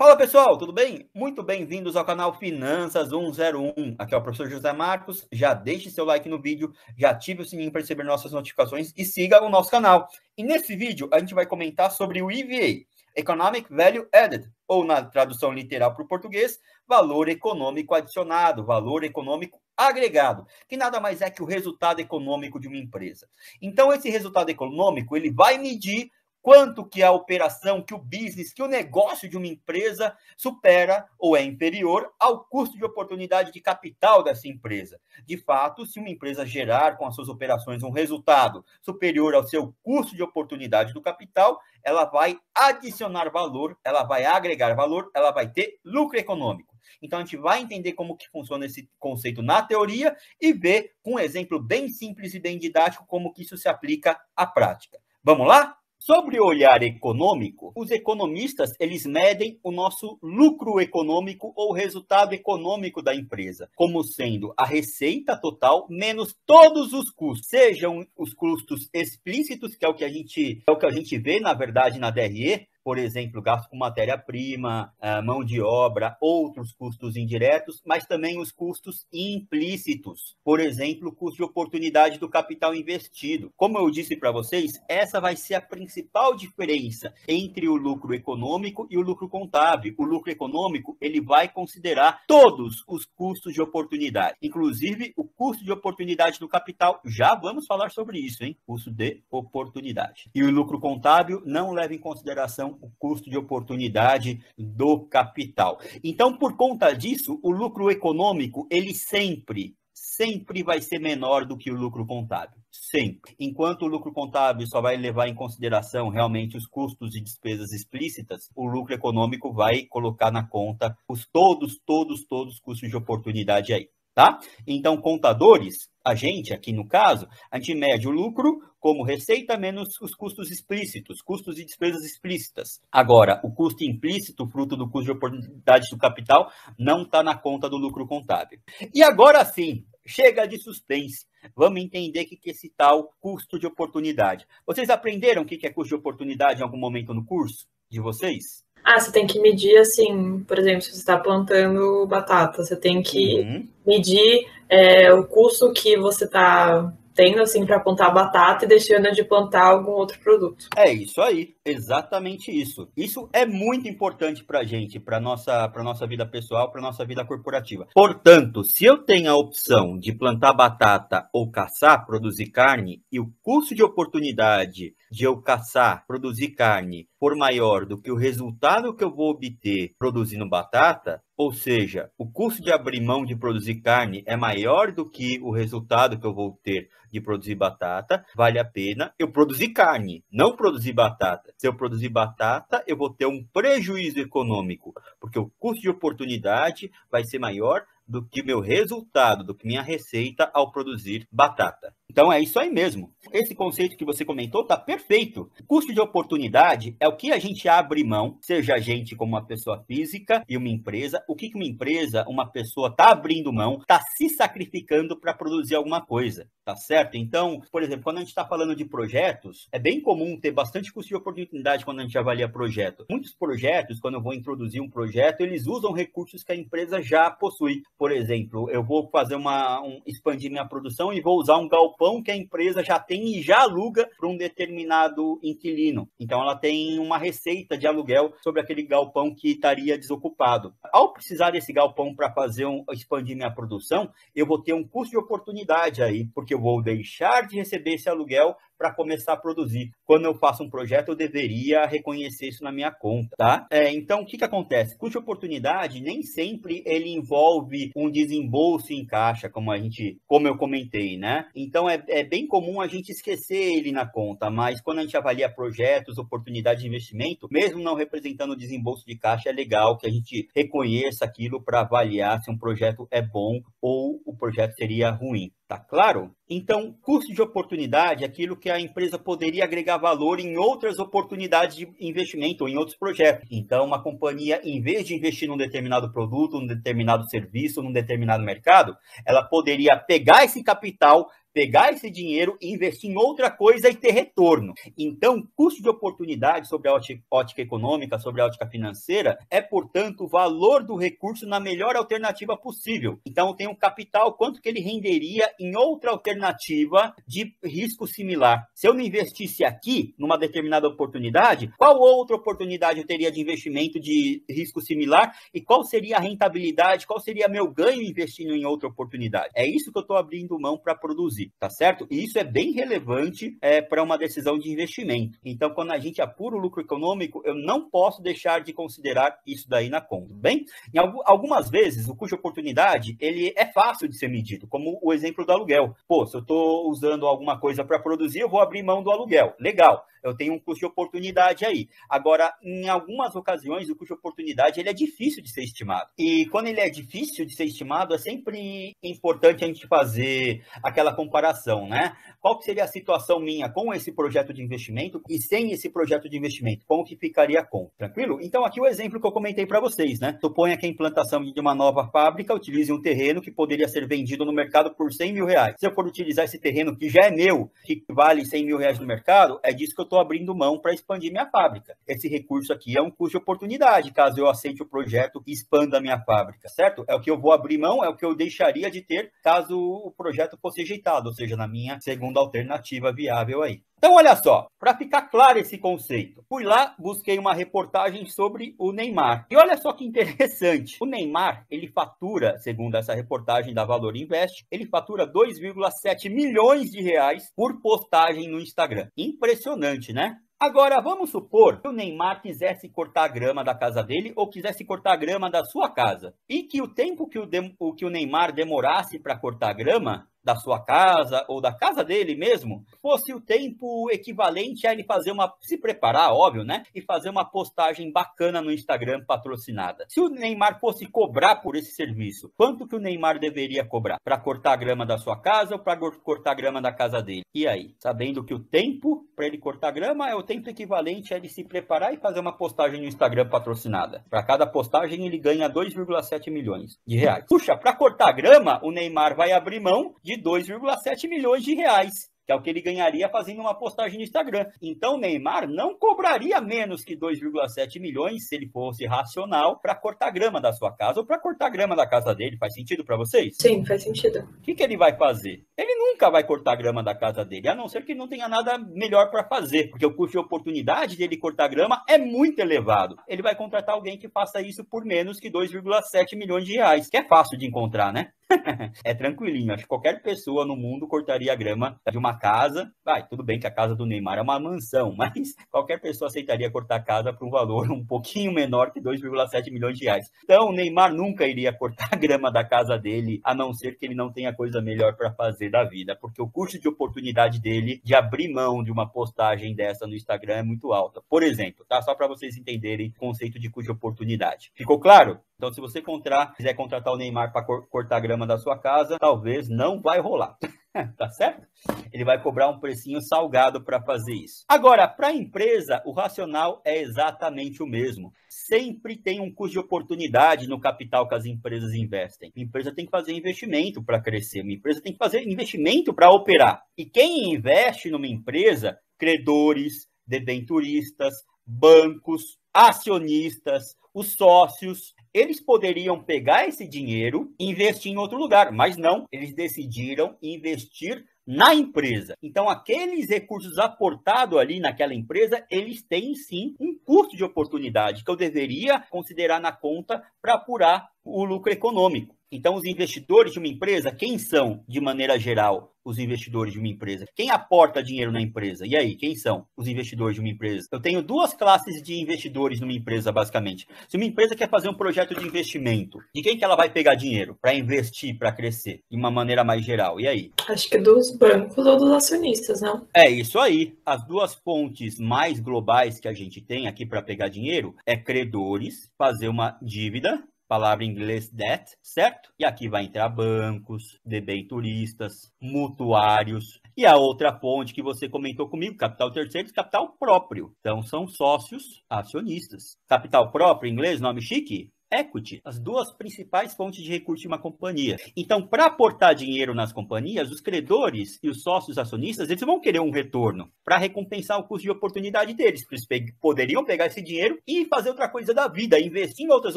Fala pessoal, tudo bem? Muito bem-vindos ao canal Finanças 101. Aqui é o professor José Marcos. Já deixe seu like no vídeo, já ative o sininho para receber nossas notificações e siga o nosso canal. E nesse vídeo a gente vai comentar sobre o EVA, Economic Value Added, ou na tradução literal para o português, valor econômico adicionado, valor econômico agregado, que nada mais é que o resultado econômico de uma empresa. Então esse resultado econômico, ele vai medir quanto que a operação, que o business, que o negócio de uma empresa supera ou é inferior ao custo de oportunidade de capital dessa empresa. De fato, se uma empresa gerar com as suas operações um resultado superior ao seu custo de oportunidade do capital, ela vai adicionar valor, ela vai agregar valor, ela vai ter lucro econômico. Então a gente vai entender como que funciona esse conceito na teoria e ver com um exemplo bem simples e bem didático como que isso se aplica à prática. Vamos lá? Sobre o olhar econômico, os economistas eles medem o nosso lucro econômico ou resultado econômico da empresa, como sendo a receita total menos todos os custos, sejam os custos explícitos, que é o que a gente é o que a gente vê na verdade na DRE, por exemplo, gasto com matéria-prima, eh, mão de obra, outros custos indiretos, mas também os custos implícitos, por exemplo, o custo de oportunidade do capital investido. Como eu disse para vocês, essa vai ser a principal diferença entre o lucro econômico e o lucro contábil. O lucro econômico, ele vai considerar todos os custos de oportunidade, inclusive o custo de oportunidade do capital. Já vamos falar sobre isso, hein? Custo de oportunidade. E o lucro contábil não leva em consideração o custo de oportunidade do capital. Então, por conta disso, o lucro econômico, ele sempre, sempre vai ser menor do que o lucro contábil. Sempre. Enquanto o lucro contábil só vai levar em consideração realmente os custos e despesas explícitas, o lucro econômico vai colocar na conta os todos, todos, todos custos de oportunidade aí, tá? Então, contadores, a gente, aqui no caso, a gente mede o lucro como receita menos os custos explícitos, custos e despesas explícitas. Agora, o custo implícito, fruto do custo de oportunidades do capital, não está na conta do lucro contábil. E agora sim, chega de suspense. Vamos entender o que é esse tal custo de oportunidade. Vocês aprenderam o que é custo de oportunidade em algum momento no curso de vocês? Ah, você tem que medir assim, por exemplo, se você está plantando batata, você tem que uhum. medir é, o custo que você está tendo assim para plantar batata e deixando de plantar algum outro produto. É isso aí, exatamente isso. Isso é muito importante para gente, para nossa, para nossa vida pessoal, para nossa vida corporativa. Portanto, se eu tenho a opção de plantar batata ou caçar, produzir carne e o custo de oportunidade de eu caçar, produzir carne, for maior do que o resultado que eu vou obter produzindo batata, ou seja, o custo de abrir mão de produzir carne é maior do que o resultado que eu vou ter de produzir batata, vale a pena eu produzir carne, não produzir batata. Se eu produzir batata, eu vou ter um prejuízo econômico, porque o custo de oportunidade vai ser maior do que meu resultado, do que minha receita ao produzir batata. Então é isso aí mesmo. Esse conceito que você comentou está perfeito. Custo de oportunidade é o que a gente abre mão, seja a gente como uma pessoa física e uma empresa, o que uma empresa, uma pessoa está abrindo mão, está se sacrificando para produzir alguma coisa, tá certo? Então, por exemplo, quando a gente está falando de projetos, é bem comum ter bastante custo de oportunidade quando a gente avalia projeto. Muitos projetos, quando eu vou introduzir um projeto, eles usam recursos que a empresa já possui por exemplo, eu vou fazer uma um, expandir minha produção e vou usar um galpão que a empresa já tem e já aluga para um determinado inquilino. Então ela tem uma receita de aluguel sobre aquele galpão que estaria desocupado. Ao precisar desse galpão para fazer um, expandir minha produção, eu vou ter um custo de oportunidade aí, porque eu vou deixar de receber esse aluguel para começar a produzir. Quando eu faço um projeto, eu deveria reconhecer isso na minha conta, tá? É, então, o que, que acontece? Custo oportunidade nem sempre ele envolve um desembolso em caixa, como a gente, como eu comentei, né? Então, é, é bem comum a gente esquecer ele na conta, mas quando a gente avalia projetos, oportunidades de investimento, mesmo não representando desembolso de caixa, é legal que a gente reconheça aquilo para avaliar se um projeto é bom ou o projeto seria ruim. Tá claro? Então, custo de oportunidade é aquilo que a empresa poderia agregar valor em outras oportunidades de investimento ou em outros projetos. Então, uma companhia, em vez de investir num determinado produto, num determinado serviço, num determinado mercado, ela poderia pegar esse capital, pegar esse dinheiro e investir em outra coisa e ter retorno. Então, custo de oportunidade sobre a ótica econômica, sobre a ótica financeira, é, portanto, o valor do recurso na melhor alternativa possível. Então, tem um capital, quanto que ele renderia em outra alternativa de risco similar. Se eu não investisse aqui, numa determinada oportunidade, qual outra oportunidade eu teria de investimento de risco similar e qual seria a rentabilidade, qual seria meu ganho investindo em outra oportunidade? É isso que eu estou abrindo mão para produzir tá certo? E isso é bem relevante é, para uma decisão de investimento. Então, quando a gente apura o lucro econômico, eu não posso deixar de considerar isso daí na conta, tá bem? Em algumas vezes, o custo de oportunidade, ele é fácil de ser medido, como o exemplo do aluguel. Pô, se eu estou usando alguma coisa para produzir, eu vou abrir mão do aluguel. Legal eu tenho um custo de oportunidade aí. Agora, em algumas ocasiões, o custo de oportunidade ele é difícil de ser estimado. E quando ele é difícil de ser estimado, é sempre importante a gente fazer aquela comparação, né? Qual seria a situação minha com esse projeto de investimento e sem esse projeto de investimento? Como que ficaria com? Tranquilo? Então, aqui o exemplo que eu comentei para vocês, né? Suponha que a implantação de uma nova fábrica utilize um terreno que poderia ser vendido no mercado por 100 mil reais. Se eu for utilizar esse terreno que já é meu, que vale 100 mil reais no mercado, é disso que eu estou abrindo mão para expandir minha fábrica. Esse recurso aqui é um custo de oportunidade, caso eu aceite o projeto e expanda a minha fábrica, certo? É o que eu vou abrir mão, é o que eu deixaria de ter caso o projeto fosse rejeitado, ou seja, na minha segunda alternativa viável aí. Então, olha só, para ficar claro esse conceito, fui lá, busquei uma reportagem sobre o Neymar. E olha só que interessante. O Neymar, ele fatura, segundo essa reportagem da Valor Invest, ele fatura 2,7 milhões de reais por postagem no Instagram. Impressionante, né? Agora, vamos supor que o Neymar quisesse cortar a grama da casa dele ou quisesse cortar a grama da sua casa. E que o tempo que o, de, o que o Neymar demorasse para cortar a grama da sua casa ou da casa dele mesmo fosse o tempo equivalente a ele fazer uma. se preparar, óbvio, né? E fazer uma postagem bacana no Instagram patrocinada. Se o Neymar fosse cobrar por esse serviço, quanto que o Neymar deveria cobrar? Para cortar a grama da sua casa ou para cortar a grama da casa dele? E aí? Sabendo que o tempo para ele cortar grama é o tempo equivalente a ele se preparar e fazer uma postagem no Instagram patrocinada. Para cada postagem, ele ganha 2,7 milhões de reais. Puxa, para cortar grama, o Neymar vai abrir mão de 2,7 milhões de reais que é o que ele ganharia fazendo uma postagem no Instagram. Então o Neymar não cobraria menos que 2,7 milhões se ele fosse racional para cortar grama da sua casa ou para cortar grama da casa dele. Faz sentido para vocês? Sim, faz sentido. O que, que ele vai fazer? Ele nunca vai cortar grama da casa dele, a não ser que não tenha nada melhor para fazer, porque o custo de oportunidade dele cortar grama é muito elevado. Ele vai contratar alguém que faça isso por menos que 2,7 milhões de reais, que é fácil de encontrar, né? é tranquilinho. Acho que qualquer pessoa no mundo cortaria a grama de uma casa. Vai, tudo bem que a casa do Neymar é uma mansão, mas qualquer pessoa aceitaria cortar a casa por um valor um pouquinho menor que 2,7 milhões de reais. Então, o Neymar nunca iria cortar a grama da casa dele, a não ser que ele não tenha coisa melhor para fazer da vida, porque o custo de oportunidade dele de abrir mão de uma postagem dessa no Instagram é muito alta. Por exemplo, tá? Só para vocês entenderem o conceito de custo de oportunidade. Ficou claro? Então, se você contrar, quiser contratar o Neymar para cor cortar a grama da sua casa, talvez não vai rolar. tá certo? Ele vai cobrar um precinho salgado para fazer isso. Agora, para a empresa, o racional é exatamente o mesmo. Sempre tem um custo de oportunidade no capital que as empresas investem. A empresa tem que fazer investimento para crescer, A empresa tem que fazer investimento para operar. E quem investe numa empresa, credores, debenturistas, bancos, acionistas, os sócios, eles poderiam pegar esse dinheiro e investir em outro lugar, mas não, eles decidiram investir na empresa. Então, aqueles recursos aportados ali naquela empresa, eles têm sim um custo de oportunidade que eu deveria considerar na conta para apurar o lucro econômico. Então, os investidores de uma empresa, quem são, de maneira geral, os investidores de uma empresa? Quem aporta dinheiro na empresa? E aí, quem são os investidores de uma empresa? Eu tenho duas classes de investidores numa empresa, basicamente. Se uma empresa quer fazer um projeto de investimento, de quem que ela vai pegar dinheiro para investir, para crescer, de uma maneira mais geral? E aí? Acho que é dos bancos ou dos acionistas, não? É isso aí. As duas fontes mais globais que a gente tem aqui para pegar dinheiro é credores, fazer uma dívida palavra em inglês debt, certo? E aqui vai entrar bancos, debenturistas, mutuários, e a outra fonte que você comentou comigo, capital terceiro, capital próprio. Então, são sócios acionistas. Capital próprio, em inglês, nome chique? equity, as duas principais fontes de recurso de uma companhia. Então, para aportar dinheiro nas companhias, os credores e os sócios acionistas, eles vão querer um retorno para recompensar o custo de oportunidade deles, porque eles poderiam pegar esse dinheiro e fazer outra coisa da vida, investir em outras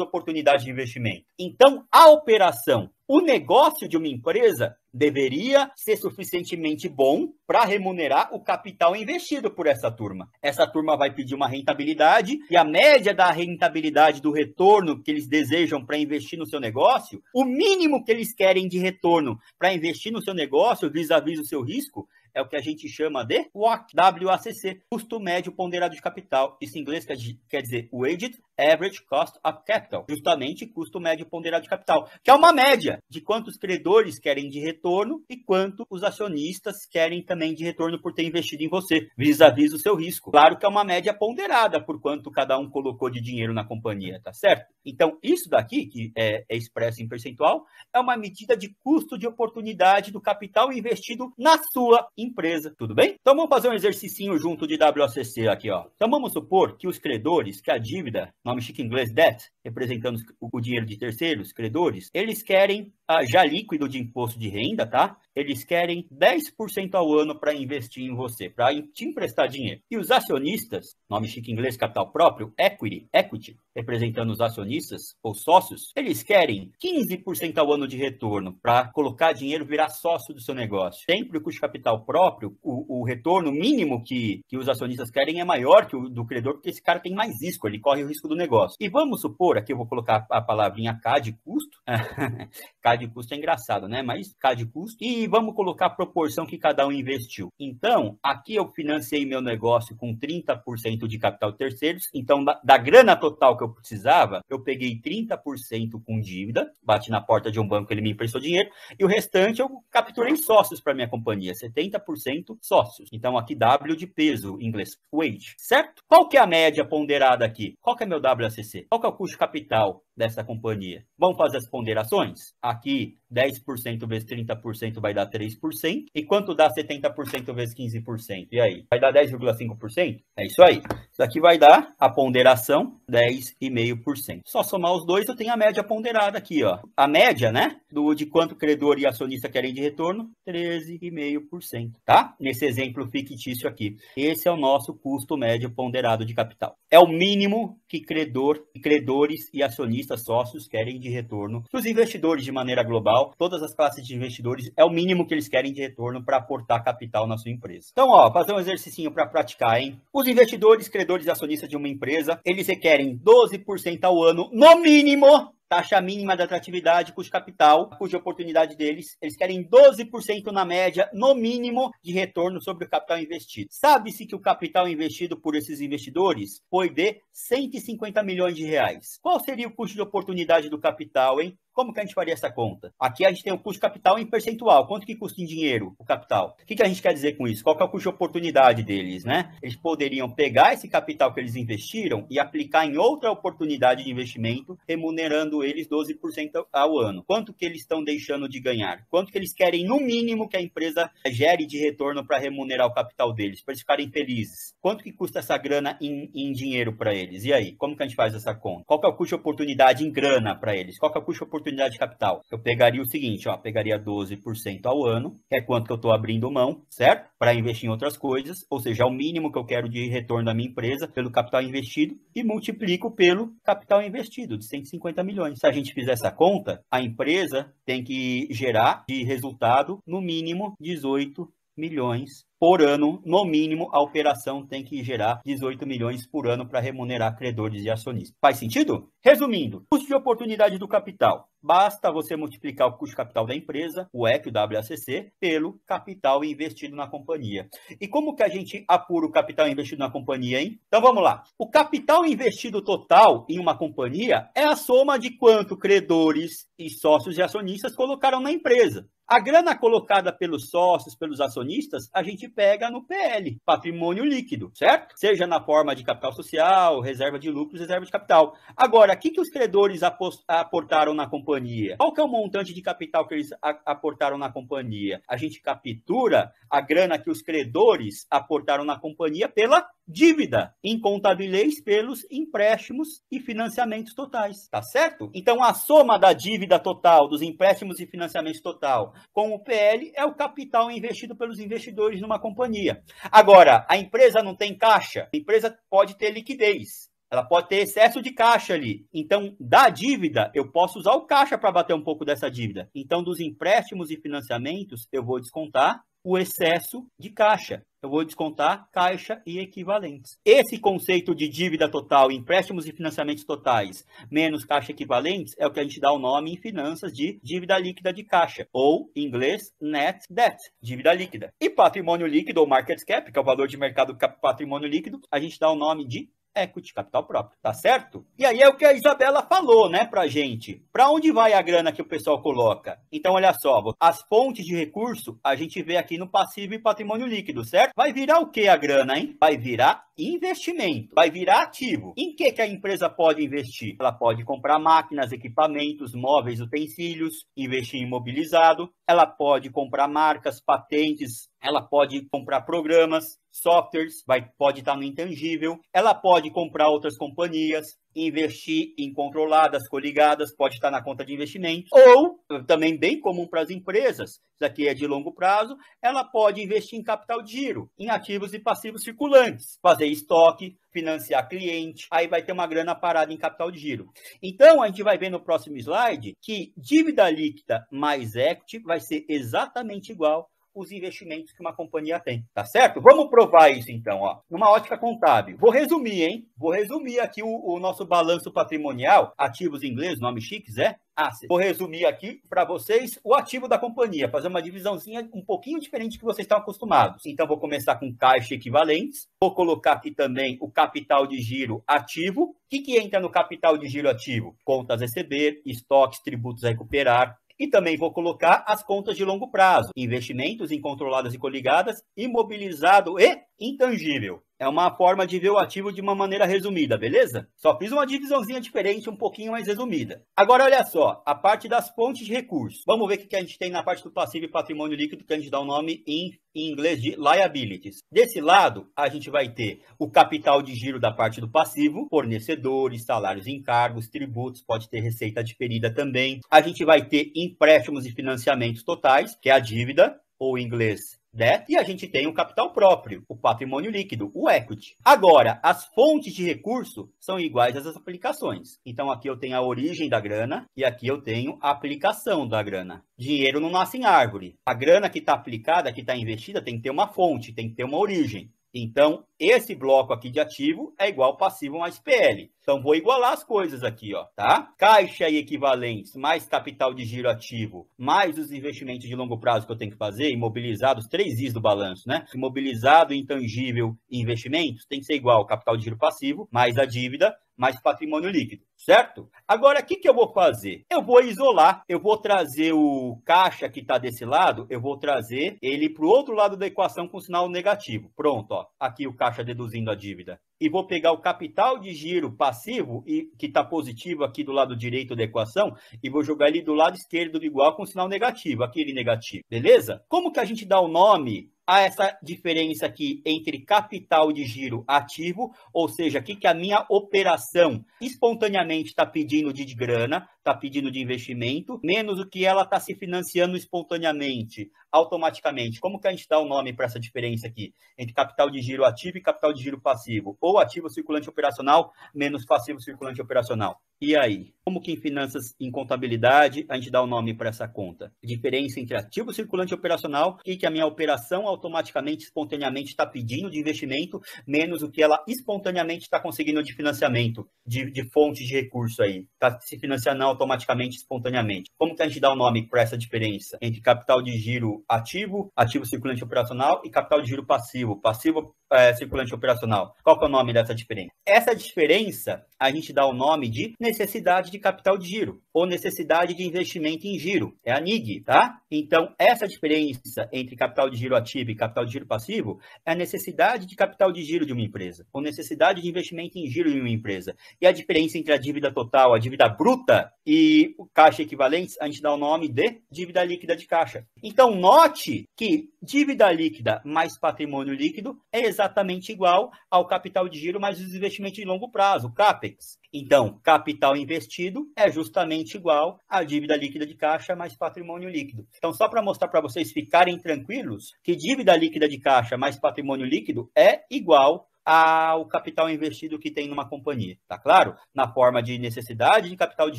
oportunidades de investimento. Então, a operação o negócio de uma empresa deveria ser suficientemente bom para remunerar o capital investido por essa turma. Essa turma vai pedir uma rentabilidade e a média da rentabilidade do retorno que eles desejam para investir no seu negócio, o mínimo que eles querem de retorno para investir no seu negócio vis-à-vis -vis o seu risco, é o que a gente chama de WACC, WACC, custo médio ponderado de capital. Isso em inglês quer dizer weighted Average Cost of Capital, justamente custo médio ponderado de capital, que é uma média de quanto os credores querem de retorno e quanto os acionistas querem também de retorno por ter investido em você, vis-à-vis -vis o seu risco. Claro que é uma média ponderada por quanto cada um colocou de dinheiro na companhia, tá certo? Então, isso daqui, que é, é expresso em percentual, é uma medida de custo de oportunidade do capital investido na sua empresa, tudo bem? Então, vamos fazer um exercício junto de WACC aqui, ó. Então, vamos supor que os credores, que a dívida nome chique em inglês debt, representando o dinheiro de terceiros, credores, eles querem, ah, já líquido de imposto de renda, tá? Eles querem 10% ao ano para investir em você, para te emprestar dinheiro. E os acionistas, nome chique em inglês, capital próprio, equity, equity, representando os acionistas ou sócios, eles querem 15% ao ano de retorno para colocar dinheiro virar sócio do seu negócio. Sempre o custo de capital próprio, o, o retorno mínimo que, que os acionistas querem é maior que o do credor, porque esse cara tem mais risco, ele corre o risco do negócio. E vamos supor, aqui eu vou colocar a palavrinha K de custo, K de custo é engraçado, né? Mas K de custo, e vamos colocar a proporção que cada um investiu. Então, aqui eu financei meu negócio com 30% de capital terceiros, então da, da grana total que que eu precisava, eu peguei 30% com dívida, bati na porta de um banco, ele me emprestou dinheiro, e o restante eu capturei sócios para minha companhia, 70% sócios. Então aqui W de peso, em inglês weight, certo? Qual que é a média ponderada aqui? Qual que é meu WACC? Qual que é o custo capital dessa companhia? Vamos fazer as ponderações? Aqui 10% vezes 30% vai dar 3%. E quanto dá 70% vezes 15%? E aí? Vai dar 10,5%? É isso aí. Isso aqui vai dar a ponderação 10,5%. Só somar os dois, eu tenho a média ponderada aqui, ó. A média, né? Do, de quanto credor e acionista querem de retorno? 13,5%, tá? Nesse exemplo fictício aqui. Esse é o nosso custo médio ponderado de capital. É o mínimo que credor, credores e acionistas sócios querem de retorno os investidores de maneira global todas as classes de investidores, é o mínimo que eles querem de retorno para aportar capital na sua empresa. Então, ó, fazer um exercício para praticar, hein? Os investidores, credores e acionistas de uma empresa, eles requerem 12% ao ano, no mínimo, taxa mínima de atratividade, custo capital, cuja oportunidade deles, eles querem 12% na média, no mínimo, de retorno sobre o capital investido. Sabe-se que o capital investido por esses investidores foi de 150 milhões de reais. Qual seria o custo de oportunidade do capital, hein? Como que a gente faria essa conta? Aqui a gente tem o custo capital em percentual. Quanto que custa em dinheiro o capital? O que, que a gente quer dizer com isso? Qual que é o custo de oportunidade deles, né? Eles poderiam pegar esse capital que eles investiram e aplicar em outra oportunidade de investimento, remunerando eles 12% ao ano. Quanto que eles estão deixando de ganhar? Quanto que eles querem, no mínimo, que a empresa gere de retorno para remunerar o capital deles, para eles ficarem felizes? Quanto que custa essa grana em, em dinheiro para eles? E aí, como que a gente faz essa conta? Qual que é o custo de oportunidade em grana para eles? Qual que é o custo de oportunidade de capital? Eu pegaria o seguinte, ó, pegaria 12% ao ano, que é quanto que eu estou abrindo mão, certo? Para investir em outras coisas, ou seja, é o mínimo que eu quero de retorno da minha empresa pelo capital investido e multiplico pelo capital investido de 150 milhões milhões. Se a gente fizer essa conta, a empresa tem que gerar de resultado no mínimo 18 milhões por ano, no mínimo, a operação tem que gerar 18 milhões por ano para remunerar credores e acionistas. Faz sentido? Resumindo, custo de oportunidade do capital. Basta você multiplicar o custo capital da empresa, o EC, o WACC, pelo capital investido na companhia. E como que a gente apura o capital investido na companhia, hein? Então vamos lá. O capital investido total em uma companhia é a soma de quanto credores e sócios e acionistas colocaram na empresa. A grana colocada pelos sócios, pelos acionistas, a gente pega no PL, patrimônio líquido, certo? Seja na forma de capital social, reserva de lucros, reserva de capital. Agora, o que, que os credores aportaram na companhia? Qual que é o montante de capital que eles aportaram na companhia? A gente captura a grana que os credores aportaram na companhia pela dívida, incontabileis pelos empréstimos e financiamentos totais, tá certo? Então, a soma da dívida total, dos empréstimos e financiamentos total, com o PL é o capital investido pelos investidores numa companhia. Agora, a empresa não tem caixa, a empresa pode ter liquidez. Ela pode ter excesso de caixa ali. Então, da dívida, eu posso usar o caixa para bater um pouco dessa dívida. Então, dos empréstimos e financiamentos, eu vou descontar o excesso de caixa. Eu vou descontar caixa e equivalentes. Esse conceito de dívida total, empréstimos e financiamentos totais, menos caixa equivalentes, é o que a gente dá o nome em finanças de dívida líquida de caixa, ou em inglês net debt, dívida líquida. E patrimônio líquido ou market cap, que é o valor de mercado patrimônio líquido, a gente dá o nome de equity, capital próprio, tá certo? E aí é o que a Isabela falou, né, pra gente. Pra onde vai a grana que o pessoal coloca? Então, olha só, as fontes de recurso a gente vê aqui no passivo e patrimônio líquido, certo? Vai virar o que a grana, hein? Vai virar investimento, vai virar ativo. Em que, que a empresa pode investir? Ela pode comprar máquinas, equipamentos, móveis, utensílios, investir em imobilizado, ela pode comprar marcas, patentes, ela pode comprar programas, softwares, vai, pode estar no intangível, ela pode comprar outras companhias, investir em controladas, coligadas, pode estar na conta de investimento, ou também bem comum para as empresas, isso aqui é de longo prazo, ela pode investir em capital de giro, em ativos e passivos circulantes, fazer estoque, financiar cliente, aí vai ter uma grana parada em capital de giro. Então, a gente vai ver no próximo slide que dívida líquida mais equity vai ser exatamente igual os investimentos que uma companhia tem, tá certo? Vamos provar isso então, ó, numa ótica contábil. Vou resumir, hein? Vou resumir aqui o, o nosso balanço patrimonial, ativos em inglês, nome chiques, é? Assets. Ah, vou resumir aqui para vocês o ativo da companhia, fazer uma divisãozinha um pouquinho diferente do que vocês estão acostumados. Então, vou começar com caixa equivalentes, vou colocar aqui também o capital de giro ativo. O que, que entra no capital de giro ativo? Contas a receber, estoques, tributos a recuperar, e também vou colocar as contas de longo prazo, investimentos em controladas e coligadas, imobilizado e intangível. É uma forma de ver o ativo de uma maneira resumida, beleza? Só fiz uma divisãozinha diferente, um pouquinho mais resumida. Agora, olha só, a parte das fontes de recursos. Vamos ver o que a gente tem na parte do passivo e patrimônio líquido, que a gente dá o um nome em, em inglês de liabilities. Desse lado, a gente vai ter o capital de giro da parte do passivo, fornecedores, salários, encargos, tributos, pode ter receita diferida também. A gente vai ter empréstimos e financiamentos totais, que é a dívida, ou em inglês né? E a gente tem o capital próprio, o patrimônio líquido, o equity. Agora, as fontes de recurso são iguais às aplicações. Então, aqui eu tenho a origem da grana e aqui eu tenho a aplicação da grana. Dinheiro não nasce em árvore. A grana que está aplicada, que está investida, tem que ter uma fonte, tem que ter uma origem. Então, esse bloco aqui de ativo é igual passivo mais PL. Então, vou igualar as coisas aqui, ó, tá? Caixa e equivalentes, mais capital de giro ativo, mais os investimentos de longo prazo que eu tenho que fazer, imobilizados, três Is do balanço, né? Imobilizado, intangível, investimentos, tem que ser igual capital de giro passivo, mais a dívida, mais patrimônio líquido, certo? Agora, o que, que eu vou fazer? Eu vou isolar, eu vou trazer o caixa que está desse lado, eu vou trazer ele para o outro lado da equação com sinal negativo. Pronto, ó, aqui o caixa deduzindo a dívida. E vou pegar o capital de giro passivo, e, que está positivo aqui do lado direito da equação, e vou jogar ele do lado esquerdo igual com sinal negativo, aquele negativo, beleza? Como que a gente dá o nome há essa diferença aqui entre capital de giro ativo, ou seja, o que a minha operação espontaneamente está pedindo de grana, está pedindo de investimento, menos o que ela está se financiando espontaneamente, automaticamente. Como que a gente dá o um nome para essa diferença aqui entre capital de giro ativo e capital de giro passivo? Ou ativo circulante operacional menos passivo circulante operacional. E aí? Como que em finanças, em contabilidade, a gente dá o um nome para essa conta? Diferença entre ativo circulante operacional e que a minha operação automaticamente, espontaneamente está pedindo de investimento, menos o que ela espontaneamente está conseguindo de financiamento, de, de fonte de recurso aí. Está se financiando automaticamente, espontaneamente. Como que a gente dá o um nome para essa diferença entre capital de giro ativo, ativo circulante operacional e capital de giro passivo, passivo é, circulante operacional? Qual que é o nome dessa diferença? Essa diferença a gente dá o nome de necessidade de capital de giro ou necessidade de investimento em giro, é a NIG, tá? Então, essa diferença entre capital de giro ativo e capital de giro passivo é a necessidade de capital de giro de uma empresa, ou necessidade de investimento em giro de uma empresa. E a diferença entre a dívida total, a dívida bruta e o caixa equivalentes, a gente dá o nome de dívida líquida de caixa. Então, note que dívida líquida mais patrimônio líquido é exatamente igual ao capital de giro mais os investimentos de longo prazo, CAPEX deles. Então, capital investido é justamente igual à dívida líquida de caixa mais patrimônio líquido. Então, só para mostrar para vocês ficarem tranquilos que dívida líquida de caixa mais patrimônio líquido é igual ao capital investido que tem numa companhia, tá claro? Na forma de necessidade de capital de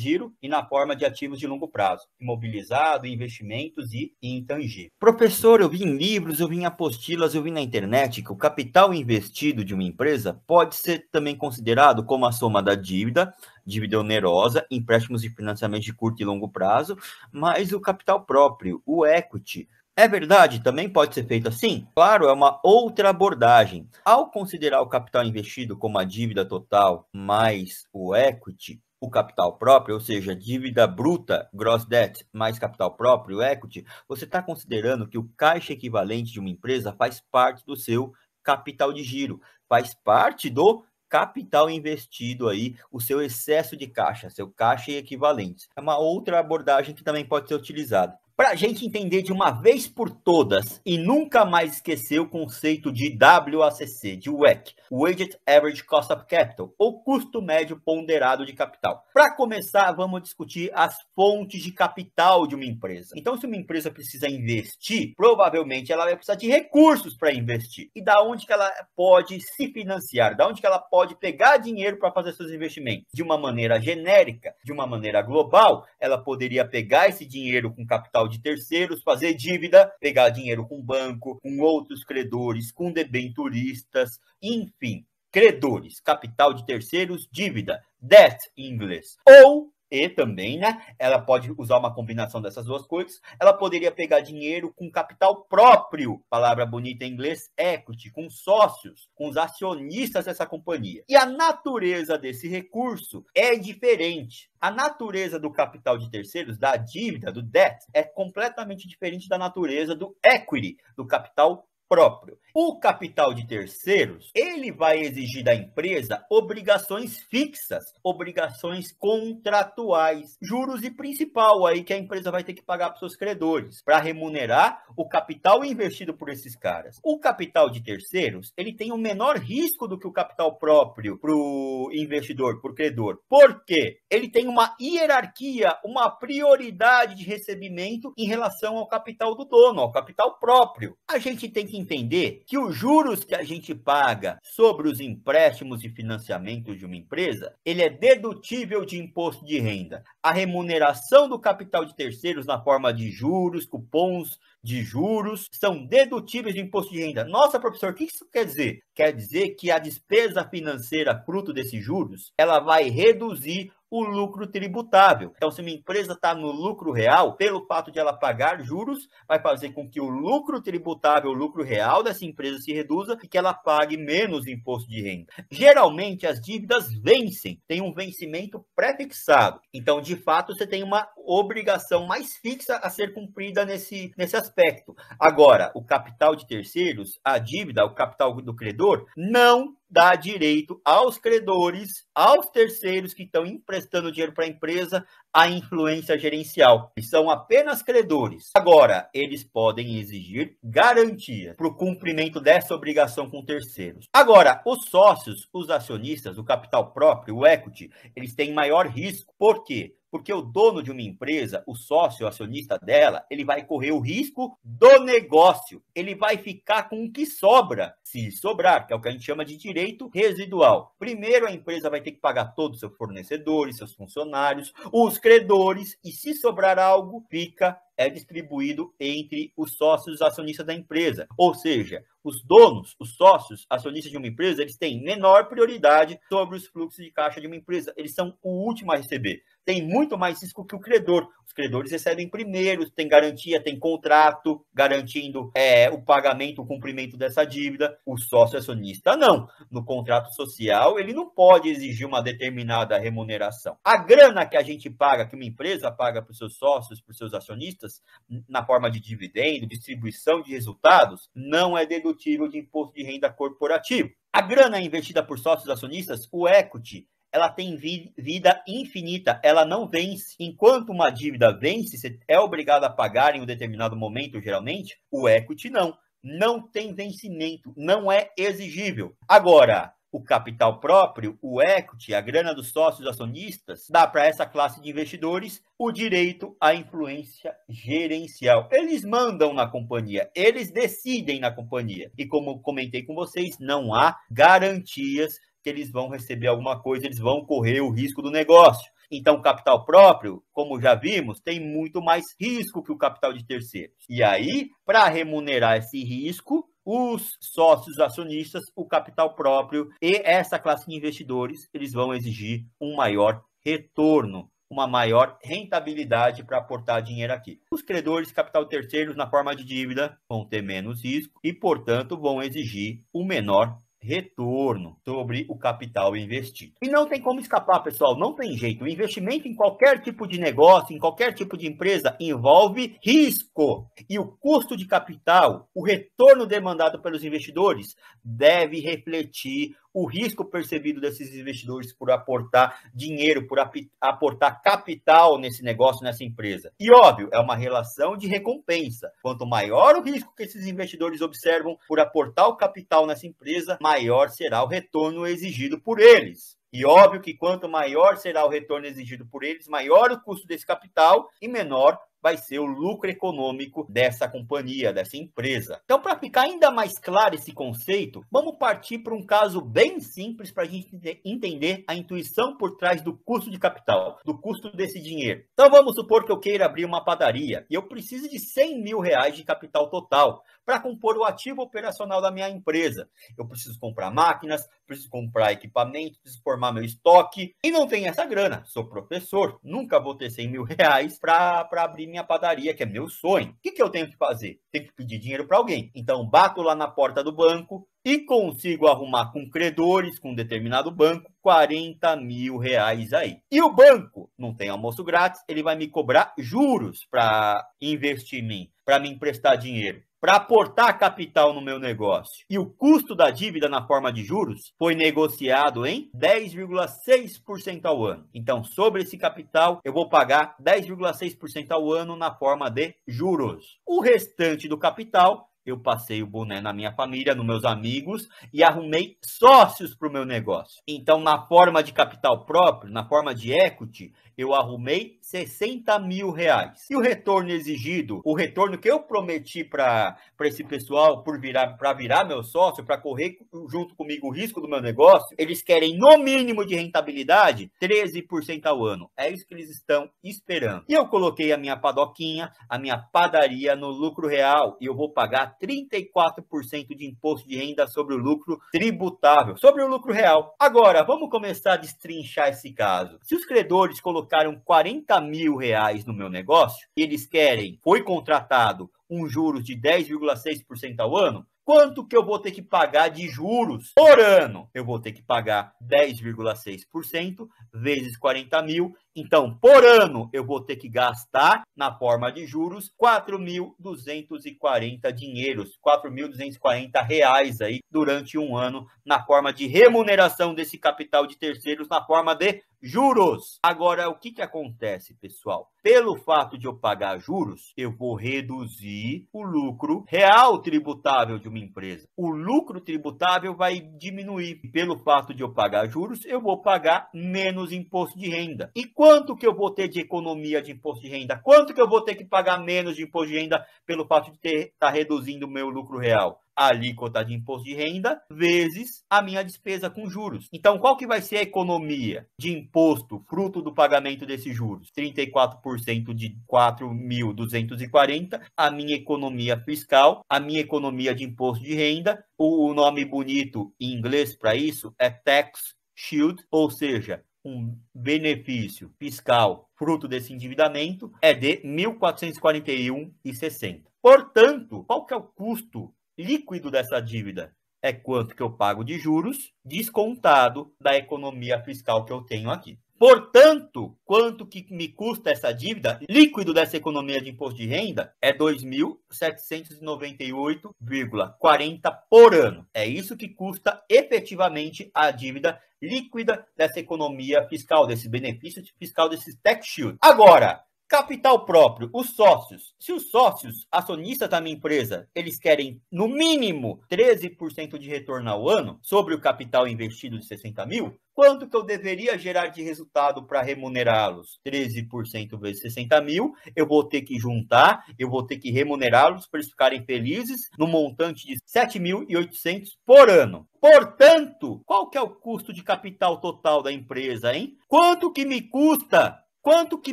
giro e na forma de ativos de longo prazo, imobilizado, investimentos e intangível. Professor, eu vi em livros, eu vi em apostilas, eu vi na internet que o capital investido de uma empresa pode ser também considerado como a soma da dívida, dívida onerosa, empréstimos e financiamentos de curto e longo prazo, mas o capital próprio, o equity, é verdade, também pode ser feito assim? Claro, é uma outra abordagem. Ao considerar o capital investido como a dívida total mais o equity, o capital próprio, ou seja, dívida bruta, gross debt, mais capital próprio, equity, você está considerando que o caixa equivalente de uma empresa faz parte do seu capital de giro, faz parte do capital investido aí, o seu excesso de caixa, seu caixa e equivalentes. É uma outra abordagem que também pode ser utilizada para a gente entender de uma vez por todas e nunca mais esquecer o conceito de WACC, de WACC, Weighted Average Cost of Capital, ou custo médio ponderado de capital. Para começar, vamos discutir as fontes de capital de uma empresa. Então, se uma empresa precisa investir, provavelmente ela vai precisar de recursos para investir. E da onde que ela pode se financiar? Da onde que ela pode pegar dinheiro para fazer seus investimentos? De uma maneira genérica, de uma maneira global, ela poderia pegar esse dinheiro com capital capital de terceiros, fazer dívida, pegar dinheiro com banco, com outros credores, com debenturistas, enfim, credores, capital de terceiros, dívida, debt em inglês. Ou e também, né? Ela pode usar uma combinação dessas duas coisas. Ela poderia pegar dinheiro com capital próprio, palavra bonita em inglês, equity, com sócios, com os acionistas dessa companhia. E a natureza desse recurso é diferente. A natureza do capital de terceiros, da dívida, do debt, é completamente diferente da natureza do equity, do capital próprio. O capital de terceiros, ele vai exigir da empresa obrigações fixas, obrigações contratuais, juros e principal aí que a empresa vai ter que pagar para seus credores, para remunerar o capital investido por esses caras. O capital de terceiros, ele tem o um menor risco do que o capital próprio para o investidor, para o credor. Por quê? Ele tem uma hierarquia, uma prioridade de recebimento em relação ao capital do dono, ao capital próprio. A gente tem que que entender que os juros que a gente paga sobre os empréstimos e financiamento de uma empresa, ele é dedutível de imposto de renda. A remuneração do capital de terceiros na forma de juros, cupons, de juros são dedutíveis de imposto de renda. Nossa, professor, o que isso quer dizer? Quer dizer que a despesa financeira fruto desses juros, ela vai reduzir o lucro tributável. Então, se uma empresa está no lucro real, pelo fato de ela pagar juros, vai fazer com que o lucro tributável, o lucro real dessa empresa se reduza e que ela pague menos imposto de renda. Geralmente, as dívidas vencem, tem um vencimento prefixado. Então, de fato, você tem uma obrigação mais fixa a ser cumprida nesse, nesse aspecto. Agora, o capital de terceiros, a dívida, o capital do credor, não dá direito aos credores, aos terceiros que estão emprestando dinheiro para a empresa, a influência gerencial. são apenas credores. Agora, eles podem exigir garantia para o cumprimento dessa obrigação com terceiros. Agora, os sócios, os acionistas, o capital próprio, o equity, eles têm maior risco. Por quê? Porque o dono de uma empresa, o sócio, o acionista dela, ele vai correr o risco do negócio. Ele vai ficar com o que sobra, se sobrar, que é o que a gente chama de direito residual. Primeiro, a empresa vai ter que pagar todos os seus fornecedores, seus funcionários, os credores, e se sobrar algo, fica é distribuído entre os sócios acionistas da empresa. Ou seja, os donos, os sócios acionistas de uma empresa, eles têm menor prioridade sobre os fluxos de caixa de uma empresa. Eles são o último a receber tem muito mais risco que o credor. Os credores recebem primeiro, tem garantia, tem contrato garantindo é, o pagamento, o cumprimento dessa dívida. O sócio acionista não. No contrato social, ele não pode exigir uma determinada remuneração. A grana que a gente paga, que uma empresa paga para os seus sócios, para os seus acionistas, na forma de dividendo, distribuição de resultados, não é dedutível de imposto de renda corporativo. A grana investida por sócios acionistas, o equity, ela tem vida infinita, ela não vence. Enquanto uma dívida vence, você é obrigado a pagar em um determinado momento, geralmente, o equity não. Não tem vencimento, não é exigível. Agora, o capital próprio, o equity, a grana dos sócios acionistas, dá para essa classe de investidores o direito à influência gerencial. Eles mandam na companhia, eles decidem na companhia. E como comentei com vocês, não há garantias que eles vão receber alguma coisa, eles vão correr o risco do negócio. Então, capital próprio, como já vimos, tem muito mais risco que o capital de terceiros. E aí, para remunerar esse risco, os sócios acionistas, o capital próprio e essa classe de investidores, eles vão exigir um maior retorno, uma maior rentabilidade para aportar dinheiro aqui. Os credores capital terceiros na forma de dívida vão ter menos risco e, portanto, vão exigir o um menor retorno sobre o capital investido. E não tem como escapar, pessoal, não tem jeito. O investimento em qualquer tipo de negócio, em qualquer tipo de empresa, envolve risco. E o custo de capital, o retorno demandado pelos investidores, deve refletir o risco percebido desses investidores por aportar dinheiro, por aportar capital nesse negócio, nessa empresa. E óbvio, é uma relação de recompensa. Quanto maior o risco que esses investidores observam por aportar o capital nessa empresa, maior será o retorno exigido por eles. E óbvio que quanto maior será o retorno exigido por eles, maior o custo desse capital e menor vai ser o lucro econômico dessa companhia, dessa empresa. Então, para ficar ainda mais claro esse conceito, vamos partir para um caso bem simples para a gente entender a intuição por trás do custo de capital, do custo desse dinheiro. Então, vamos supor que eu queira abrir uma padaria e eu preciso de 100 mil reais de capital total para compor o ativo operacional da minha empresa. Eu preciso comprar máquinas, preciso comprar equipamento, preciso formar meu estoque e não tenho essa grana. Sou professor, nunca vou ter 100 mil reais para abrir minha padaria, que é meu sonho. O que, que eu tenho que fazer? Tenho que pedir dinheiro para alguém. Então, bato lá na porta do banco e consigo arrumar com credores, com um determinado banco, 40 mil reais aí. E o banco não tem almoço grátis, ele vai me cobrar juros para investir em mim, para me emprestar dinheiro para aportar capital no meu negócio. E o custo da dívida na forma de juros foi negociado em 10,6% ao ano. Então, sobre esse capital, eu vou pagar 10,6% ao ano na forma de juros. O restante do capital eu passei o boné na minha família, nos meus amigos e arrumei sócios para o meu negócio. Então, na forma de capital próprio, na forma de equity, eu arrumei 60 mil reais. E o retorno exigido, o retorno que eu prometi para esse pessoal por virar para virar meu sócio, para correr junto comigo o risco do meu negócio, eles querem no mínimo de rentabilidade 13% ao ano. É isso que eles estão esperando. E eu coloquei a minha padoquinha, a minha padaria no lucro real e eu vou pagar 34% de imposto de renda sobre o lucro tributável, sobre o lucro real. Agora, vamos começar a destrinchar esse caso. Se os credores colocaram 40 50 mil reais no meu negócio, eles querem, foi contratado um juros de 10,6% ao ano, quanto que eu vou ter que pagar de juros por ano? Eu vou ter que pagar 10,6% vezes 40 mil, então, por ano, eu vou ter que gastar, na forma de juros, 4.240 dinheiros, 4.240 reais aí durante um ano, na forma de remuneração desse capital de terceiros, na forma de juros. Agora, o que, que acontece, pessoal? Pelo fato de eu pagar juros, eu vou reduzir o lucro real tributável de uma empresa. O lucro tributável vai diminuir. Pelo fato de eu pagar juros, eu vou pagar menos imposto de renda. E Quanto que eu vou ter de economia de imposto de renda? Quanto que eu vou ter que pagar menos de imposto de renda pelo fato de estar tá reduzindo o meu lucro real? A alíquota de imposto de renda vezes a minha despesa com juros. Então, qual que vai ser a economia de imposto fruto do pagamento desses juros? 34% de 4.240, a minha economia fiscal, a minha economia de imposto de renda. O nome bonito em inglês para isso é tax shield, ou seja, um benefício fiscal fruto desse endividamento é de 1.441,60. Portanto, qual que é o custo líquido dessa dívida? É quanto que eu pago de juros descontado da economia fiscal que eu tenho aqui. Portanto, quanto que me custa essa dívida líquido dessa economia de imposto de renda é 2.798,40 por ano. É isso que custa efetivamente a dívida líquida dessa economia fiscal, desse benefício fiscal, desse tax shield. Agora, Capital próprio, os sócios. Se os sócios, acionistas da minha empresa, eles querem no mínimo 13% de retorno ao ano sobre o capital investido de 60 mil, quanto que eu deveria gerar de resultado para remunerá-los? 13% vezes 60 mil, eu vou ter que juntar, eu vou ter que remunerá-los para eles ficarem felizes no montante de 7.800 por ano. Portanto, qual que é o custo de capital total da empresa, hein? Quanto que me custa Quanto que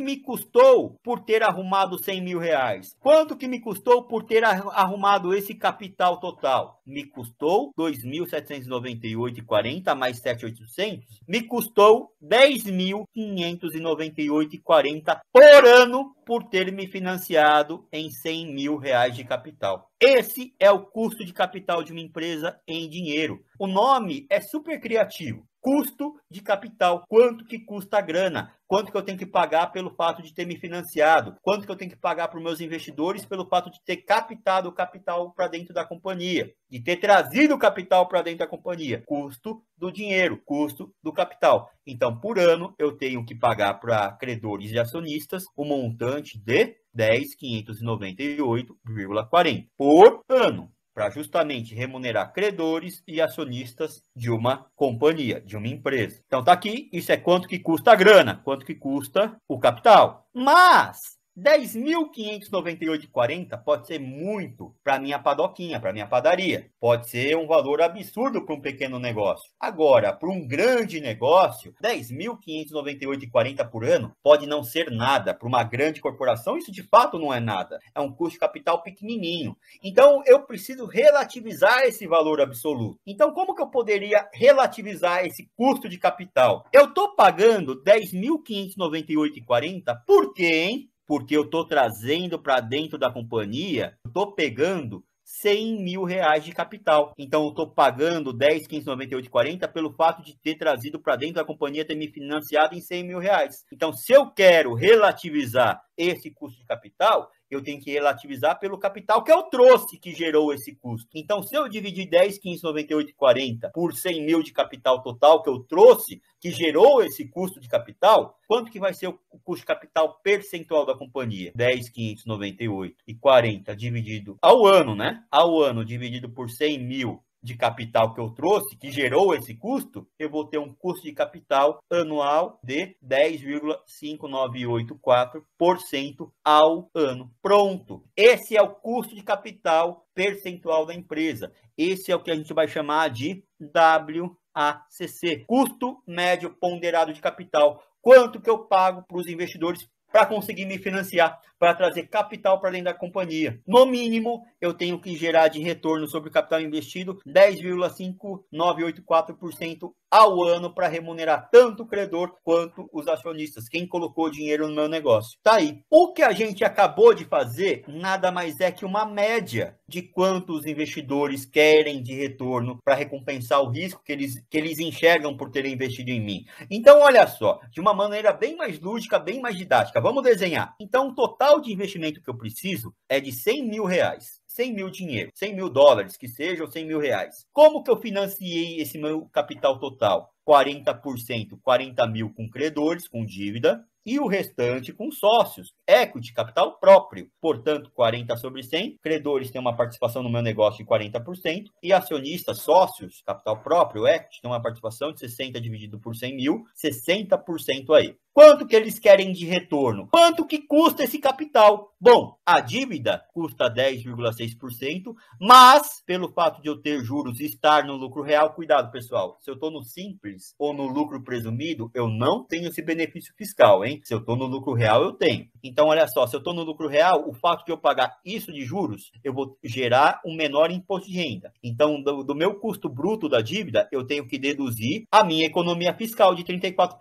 me custou por ter arrumado 100 mil reais? Quanto que me custou por ter arrumado esse capital total? Me custou 2.798,40 mais 7.800? Me custou 10.598,40 por ano por ter me financiado em 100 mil reais de capital. Esse é o custo de capital de uma empresa em dinheiro. O nome é super criativo custo de capital, quanto que custa a grana, quanto que eu tenho que pagar pelo fato de ter me financiado, quanto que eu tenho que pagar para os meus investidores pelo fato de ter captado o capital para dentro da companhia, de ter trazido o capital para dentro da companhia, custo do dinheiro, custo do capital. Então, por ano, eu tenho que pagar para credores e acionistas o um montante de 10.598,40 por ano para justamente remunerar credores e acionistas de uma companhia, de uma empresa. Então tá aqui, isso é quanto que custa a grana, quanto que custa o capital. Mas 10.598,40 pode ser muito para minha padoquinha, para minha padaria. Pode ser um valor absurdo para um pequeno negócio. Agora, para um grande negócio, 10.598,40 por ano pode não ser nada. Para uma grande corporação, isso de fato não é nada. É um custo capital pequenininho. Então, eu preciso relativizar esse valor absoluto. Então, como que eu poderia relativizar esse custo de capital? Eu estou pagando 10.598,40 por quem porque eu estou trazendo para dentro da companhia, estou pegando 100 mil reais de capital. Então, eu estou pagando 10, 15, 98, 40 pelo fato de ter trazido para dentro da companhia, ter me financiado em 100 mil reais. Então, se eu quero relativizar esse custo de capital, eu tenho que relativizar pelo capital que eu trouxe que gerou esse custo. Então, se eu dividir 10, 15, 98, 40 por 100 mil de capital total que eu trouxe, que gerou esse custo de capital, quanto que vai ser o custo capital percentual da companhia? 10, 598 e 40 dividido ao ano, né? Ao ano dividido por 100 mil de capital que eu trouxe, que gerou esse custo, eu vou ter um custo de capital anual de 10,5984% ao ano. Pronto. Esse é o custo de capital percentual da empresa. Esse é o que a gente vai chamar de WACC, custo médio ponderado de capital. Quanto que eu pago para os investidores para conseguir me financiar, para trazer capital para dentro da companhia. No mínimo, eu tenho que gerar de retorno sobre o capital investido 10,5984% ao ano para remunerar tanto o credor quanto os acionistas, quem colocou dinheiro no meu negócio. Tá aí. O que a gente acabou de fazer nada mais é que uma média de quanto os investidores querem de retorno para recompensar o risco que eles, que eles enxergam por terem investido em mim. Então, olha só, de uma maneira bem mais lúdica, bem mais didática, vamos desenhar. Então, o total de investimento que eu preciso é de 100 mil reais. 100 mil dinheiro, 100 mil dólares, que seja, ou 100 mil reais. Como que eu financiei esse meu capital total? 40%, 40 mil com credores, com dívida, e o restante com sócios, equity, capital próprio. Portanto, 40 sobre 100. Credores têm uma participação no meu negócio de 40%. E acionistas, sócios, capital próprio, equity, têm uma participação de 60 dividido por 100 mil, 60% aí. Quanto que eles querem de retorno? Quanto que custa esse capital? Bom, a dívida custa 10,6%, mas pelo fato de eu ter juros e estar no lucro real, cuidado, pessoal. Se eu estou no simples ou no lucro presumido, eu não tenho esse benefício fiscal, hein? Se eu estou no lucro real, eu tenho. Então, olha só, se eu estou no lucro real, o fato de eu pagar isso de juros, eu vou gerar um menor imposto de renda. Então, do, do meu custo bruto da dívida, eu tenho que deduzir a minha economia fiscal de 34%.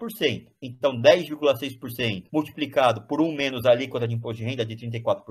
Então, 10,6% multiplicado por um menos a alíquota de imposto de renda de 34%,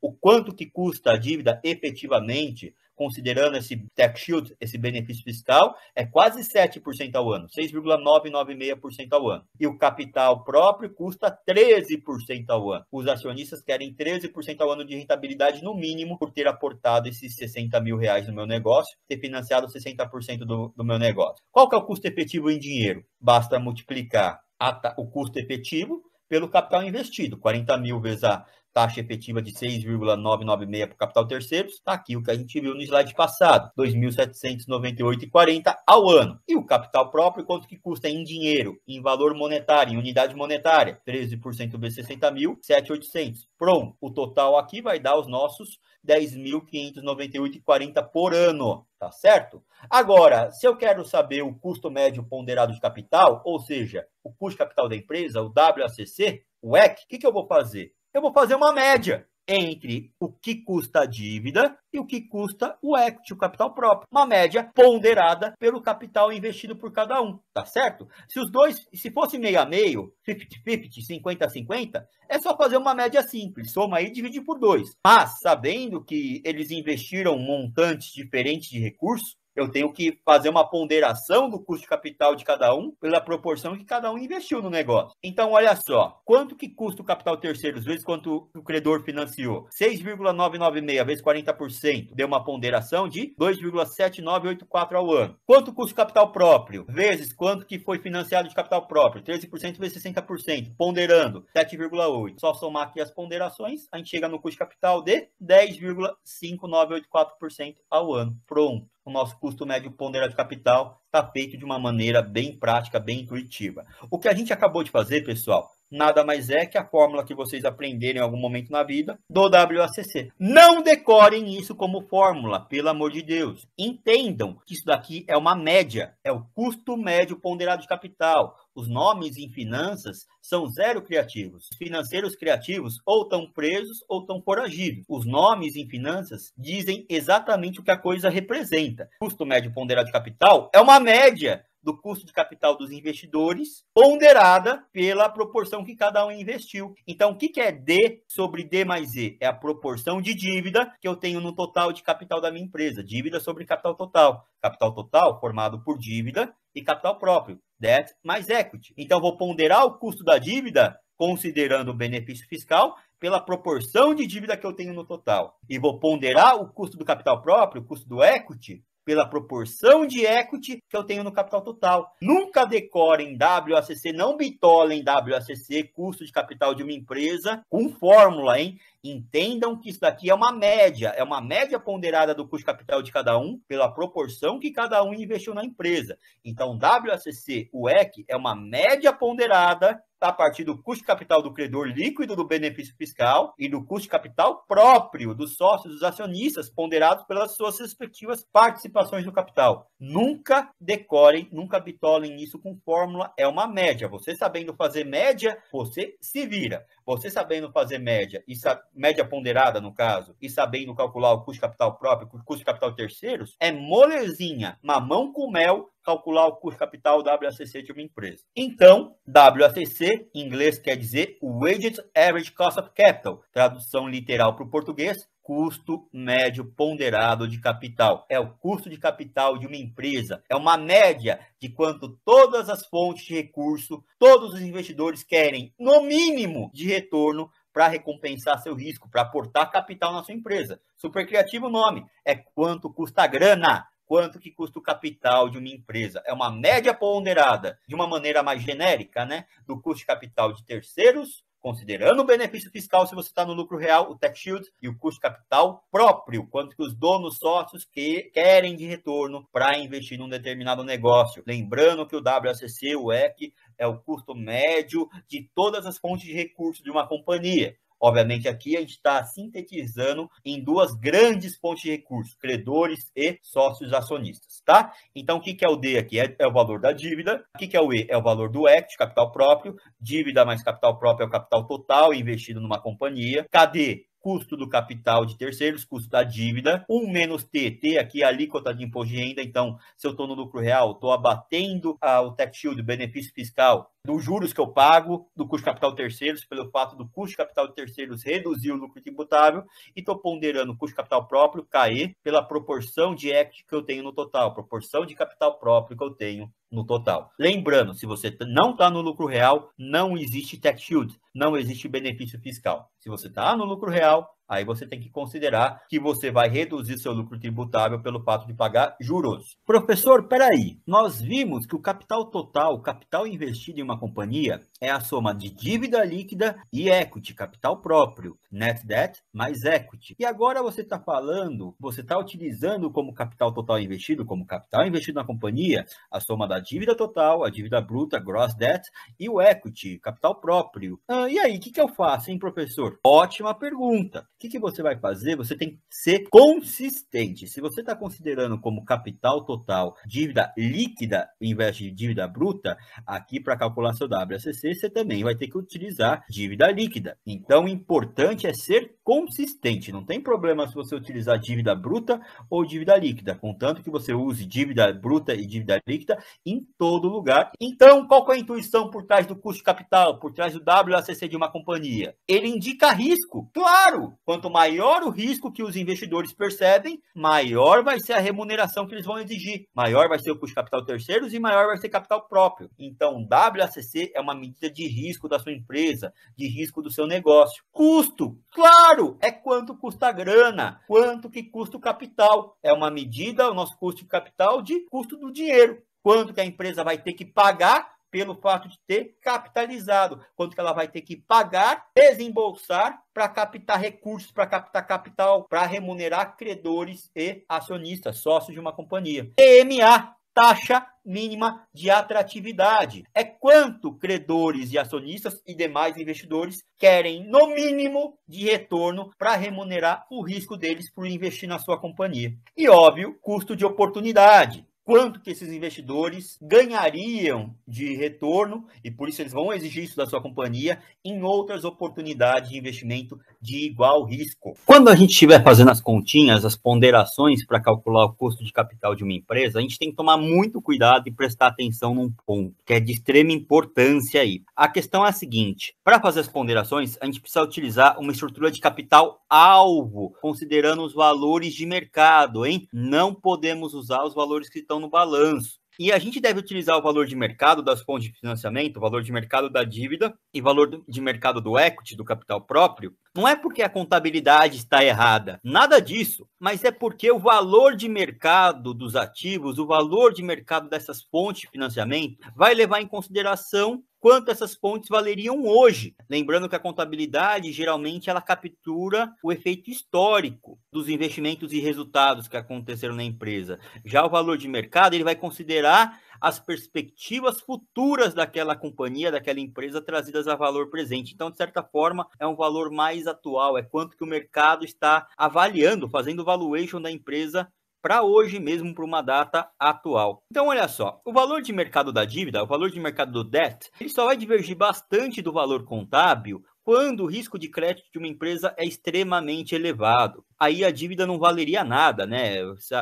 o quanto que custa a dívida efetivamente considerando esse tax shield, esse benefício fiscal, é quase 7% ao ano, 6,996% ao ano. E o capital próprio custa 13% ao ano. Os acionistas querem 13% ao ano de rentabilidade, no mínimo, por ter aportado esses 60 mil reais no meu negócio, ter financiado 60% do, do meu negócio. Qual que é o custo efetivo em dinheiro? Basta multiplicar a, o custo efetivo pelo capital investido, 40 mil vezes a taxa efetiva de 6,996 para o capital terceiros, está aqui o que a gente viu no slide passado, 2.798,40 ao ano. E o capital próprio, quanto que custa em dinheiro, em valor monetário, em unidade monetária? 13% b 60 mil, 7,800. Pronto, o total aqui vai dar os nossos 10.598,40 por ano, tá certo? Agora, se eu quero saber o custo médio ponderado de capital, ou seja, o custo de capital da empresa, o WACC, o WEC, o que, que eu vou fazer? eu vou fazer uma média entre o que custa a dívida e o que custa o equity, o capital próprio. Uma média ponderada pelo capital investido por cada um, tá certo? Se os dois, se fosse meio a meio, 50-50, 50-50, é só fazer uma média simples, soma aí e divide por dois. Mas, sabendo que eles investiram montantes diferentes de recursos, eu tenho que fazer uma ponderação do custo de capital de cada um pela proporção que cada um investiu no negócio. Então, olha só, quanto que custa o capital terceiros vezes quanto o credor financiou? 6,996 vezes 40% deu uma ponderação de 2,7984 ao ano. Quanto custa o capital próprio? Vezes quanto que foi financiado de capital próprio? 13% vezes 60%, ponderando 7,8. Só somar aqui as ponderações, a gente chega no custo de capital de 10,5984% ao ano. Pronto o nosso custo médio ponderado de capital está feito de uma maneira bem prática, bem intuitiva. O que a gente acabou de fazer, pessoal, nada mais é que a fórmula que vocês aprenderem em algum momento na vida do WACC. Não decorem isso como fórmula, pelo amor de Deus. Entendam que isso daqui é uma média, é o custo médio ponderado de capital. Os nomes em finanças são zero criativos. Os financeiros criativos ou estão presos ou estão foragidos. Os nomes em finanças dizem exatamente o que a coisa representa. Custo médio ponderado de capital é uma média do custo de capital dos investidores, ponderada pela proporção que cada um investiu. Então, o que é D sobre D mais E? É a proporção de dívida que eu tenho no total de capital da minha empresa, dívida sobre capital total. Capital total formado por dívida e capital próprio, debt mais equity. Então, vou ponderar o custo da dívida considerando o benefício fiscal pela proporção de dívida que eu tenho no total. E vou ponderar o custo do capital próprio, o custo do equity, pela proporção de equity que eu tenho no capital total. Nunca decorem WACC, não bitolem WACC, custo de capital de uma empresa, com fórmula, hein? Entendam que isso daqui é uma média, é uma média ponderada do custo capital de cada um pela proporção que cada um investiu na empresa. Então, WACC, o EC, é uma média ponderada a partir do custo capital do credor líquido do benefício fiscal e do custo capital próprio dos sócios, dos acionistas, ponderados pelas suas respectivas participações no capital. Nunca decorem, nunca bitolem isso com fórmula, é uma média. Você sabendo fazer média, você se vira. Você sabendo fazer média, e média ponderada, no caso, e sabendo calcular o custo de capital próprio, o custo de capital terceiros, é molezinha, mamão com mel, calcular o custo de capital WACC de uma empresa. Então, WACC, em inglês, quer dizer Weighted Average Cost of Capital, tradução literal para o português, custo médio ponderado de capital. É o custo de capital de uma empresa. É uma média de quanto todas as fontes de recurso, todos os investidores querem, no mínimo, de retorno para recompensar seu risco, para aportar capital na sua empresa. Super criativo o nome. É quanto custa a grana quanto que custa o capital de uma empresa. É uma média ponderada, de uma maneira mais genérica, né? Do custo de capital de terceiros considerando o benefício fiscal se você está no lucro real, o tax shield e o custo capital próprio, quanto que os donos sócios que querem de retorno para investir num determinado negócio. Lembrando que o WACC, o EC, é o custo médio de todas as fontes de recursos de uma companhia. Obviamente, aqui a gente está sintetizando em duas grandes pontes de recursos, credores e sócios acionistas, tá? Então, o que, é o D aqui? É, é, o valor da dívida. O que, é o E? É o valor do equity, capital próprio. Dívida mais capital próprio é o capital total investido numa companhia. KD custo do capital de terceiros, custo da dívida, 1 menos T, T aqui é a alíquota de imposto de renda, então se eu estou no lucro real, estou abatendo ah, o tax shield, o benefício fiscal, dos juros que eu pago, do custo de capital de terceiros, pelo fato do custo de capital de terceiros reduzir o lucro tributável, e estou ponderando o custo de capital próprio cair pela proporção de equity que eu tenho no total, proporção de capital próprio que eu tenho no total. Lembrando, se você não está no lucro real, não existe tax shield, não existe benefício fiscal. Se você está no lucro real, Aí você tem que considerar que você vai reduzir seu lucro tributável pelo fato de pagar juros. Professor, peraí. Nós vimos que o capital total, o capital investido em uma companhia, é a soma de dívida líquida e equity, capital próprio, net debt mais equity. E agora você está falando, você está utilizando como capital total investido, como capital investido na companhia, a soma da dívida total, a dívida bruta, gross debt, e o equity, capital próprio. Ah, e aí, o que, que eu faço, hein, professor? Ótima pergunta que, que você vai fazer? Você tem que ser consistente. Se você está considerando como capital total dívida líquida em vez de dívida bruta, aqui para calcular seu WACC, você também vai ter que utilizar dívida líquida. Então, o importante é ser consistente. Não tem problema se você utilizar dívida bruta ou dívida líquida, contanto que você use dívida bruta e dívida líquida em todo lugar. Então, qual é a intuição por trás do custo capital, por trás do WACC de uma companhia? Ele indica risco, claro! Quanto maior o risco que os investidores percebem, maior vai ser a remuneração que eles vão exigir, maior vai ser o custo de capital terceiros e maior vai ser capital próprio. Então, WACC é uma medida de risco da sua empresa, de risco do seu negócio. Custo, claro, é quanto custa a grana, quanto que custa o capital. É uma medida, o nosso custo de capital, de custo do dinheiro. Quanto que a empresa vai ter que pagar pelo fato de ter capitalizado, quanto que ela vai ter que pagar, desembolsar para captar recursos, para captar capital, para remunerar credores e acionistas, sócios de uma companhia. TMA, taxa mínima de atratividade. É quanto credores e acionistas e demais investidores querem, no mínimo, de retorno para remunerar o risco deles por investir na sua companhia. E óbvio, custo de oportunidade quanto que esses investidores ganhariam de retorno e por isso eles vão exigir isso da sua companhia em outras oportunidades de investimento de igual risco. Quando a gente estiver fazendo as continhas, as ponderações para calcular o custo de capital de uma empresa, a gente tem que tomar muito cuidado e prestar atenção num ponto que é de extrema importância aí. A questão é a seguinte: para fazer as ponderações, a gente precisa utilizar uma estrutura de capital alvo, considerando os valores de mercado, hein? Não podemos usar os valores que estão no balanço. E a gente deve utilizar o valor de mercado das fontes de financiamento, o valor de mercado da dívida e valor de mercado do equity, do capital próprio, não é porque a contabilidade está errada, nada disso, mas é porque o valor de mercado dos ativos, o valor de mercado dessas fontes de financiamento, vai levar em consideração quanto essas fontes valeriam hoje. Lembrando que a contabilidade geralmente ela captura o efeito histórico dos investimentos e resultados que aconteceram na empresa. Já o valor de mercado, ele vai considerar as perspectivas futuras daquela companhia, daquela empresa trazidas a valor presente. Então, de certa forma, é um valor mais atual, é quanto que o mercado está avaliando, fazendo valuation da empresa para hoje mesmo, para uma data atual. Então, olha só, o valor de mercado da dívida, o valor de mercado do debt, ele só vai divergir bastante do valor contábil quando o risco de crédito de uma empresa é extremamente elevado aí a dívida não valeria nada, né?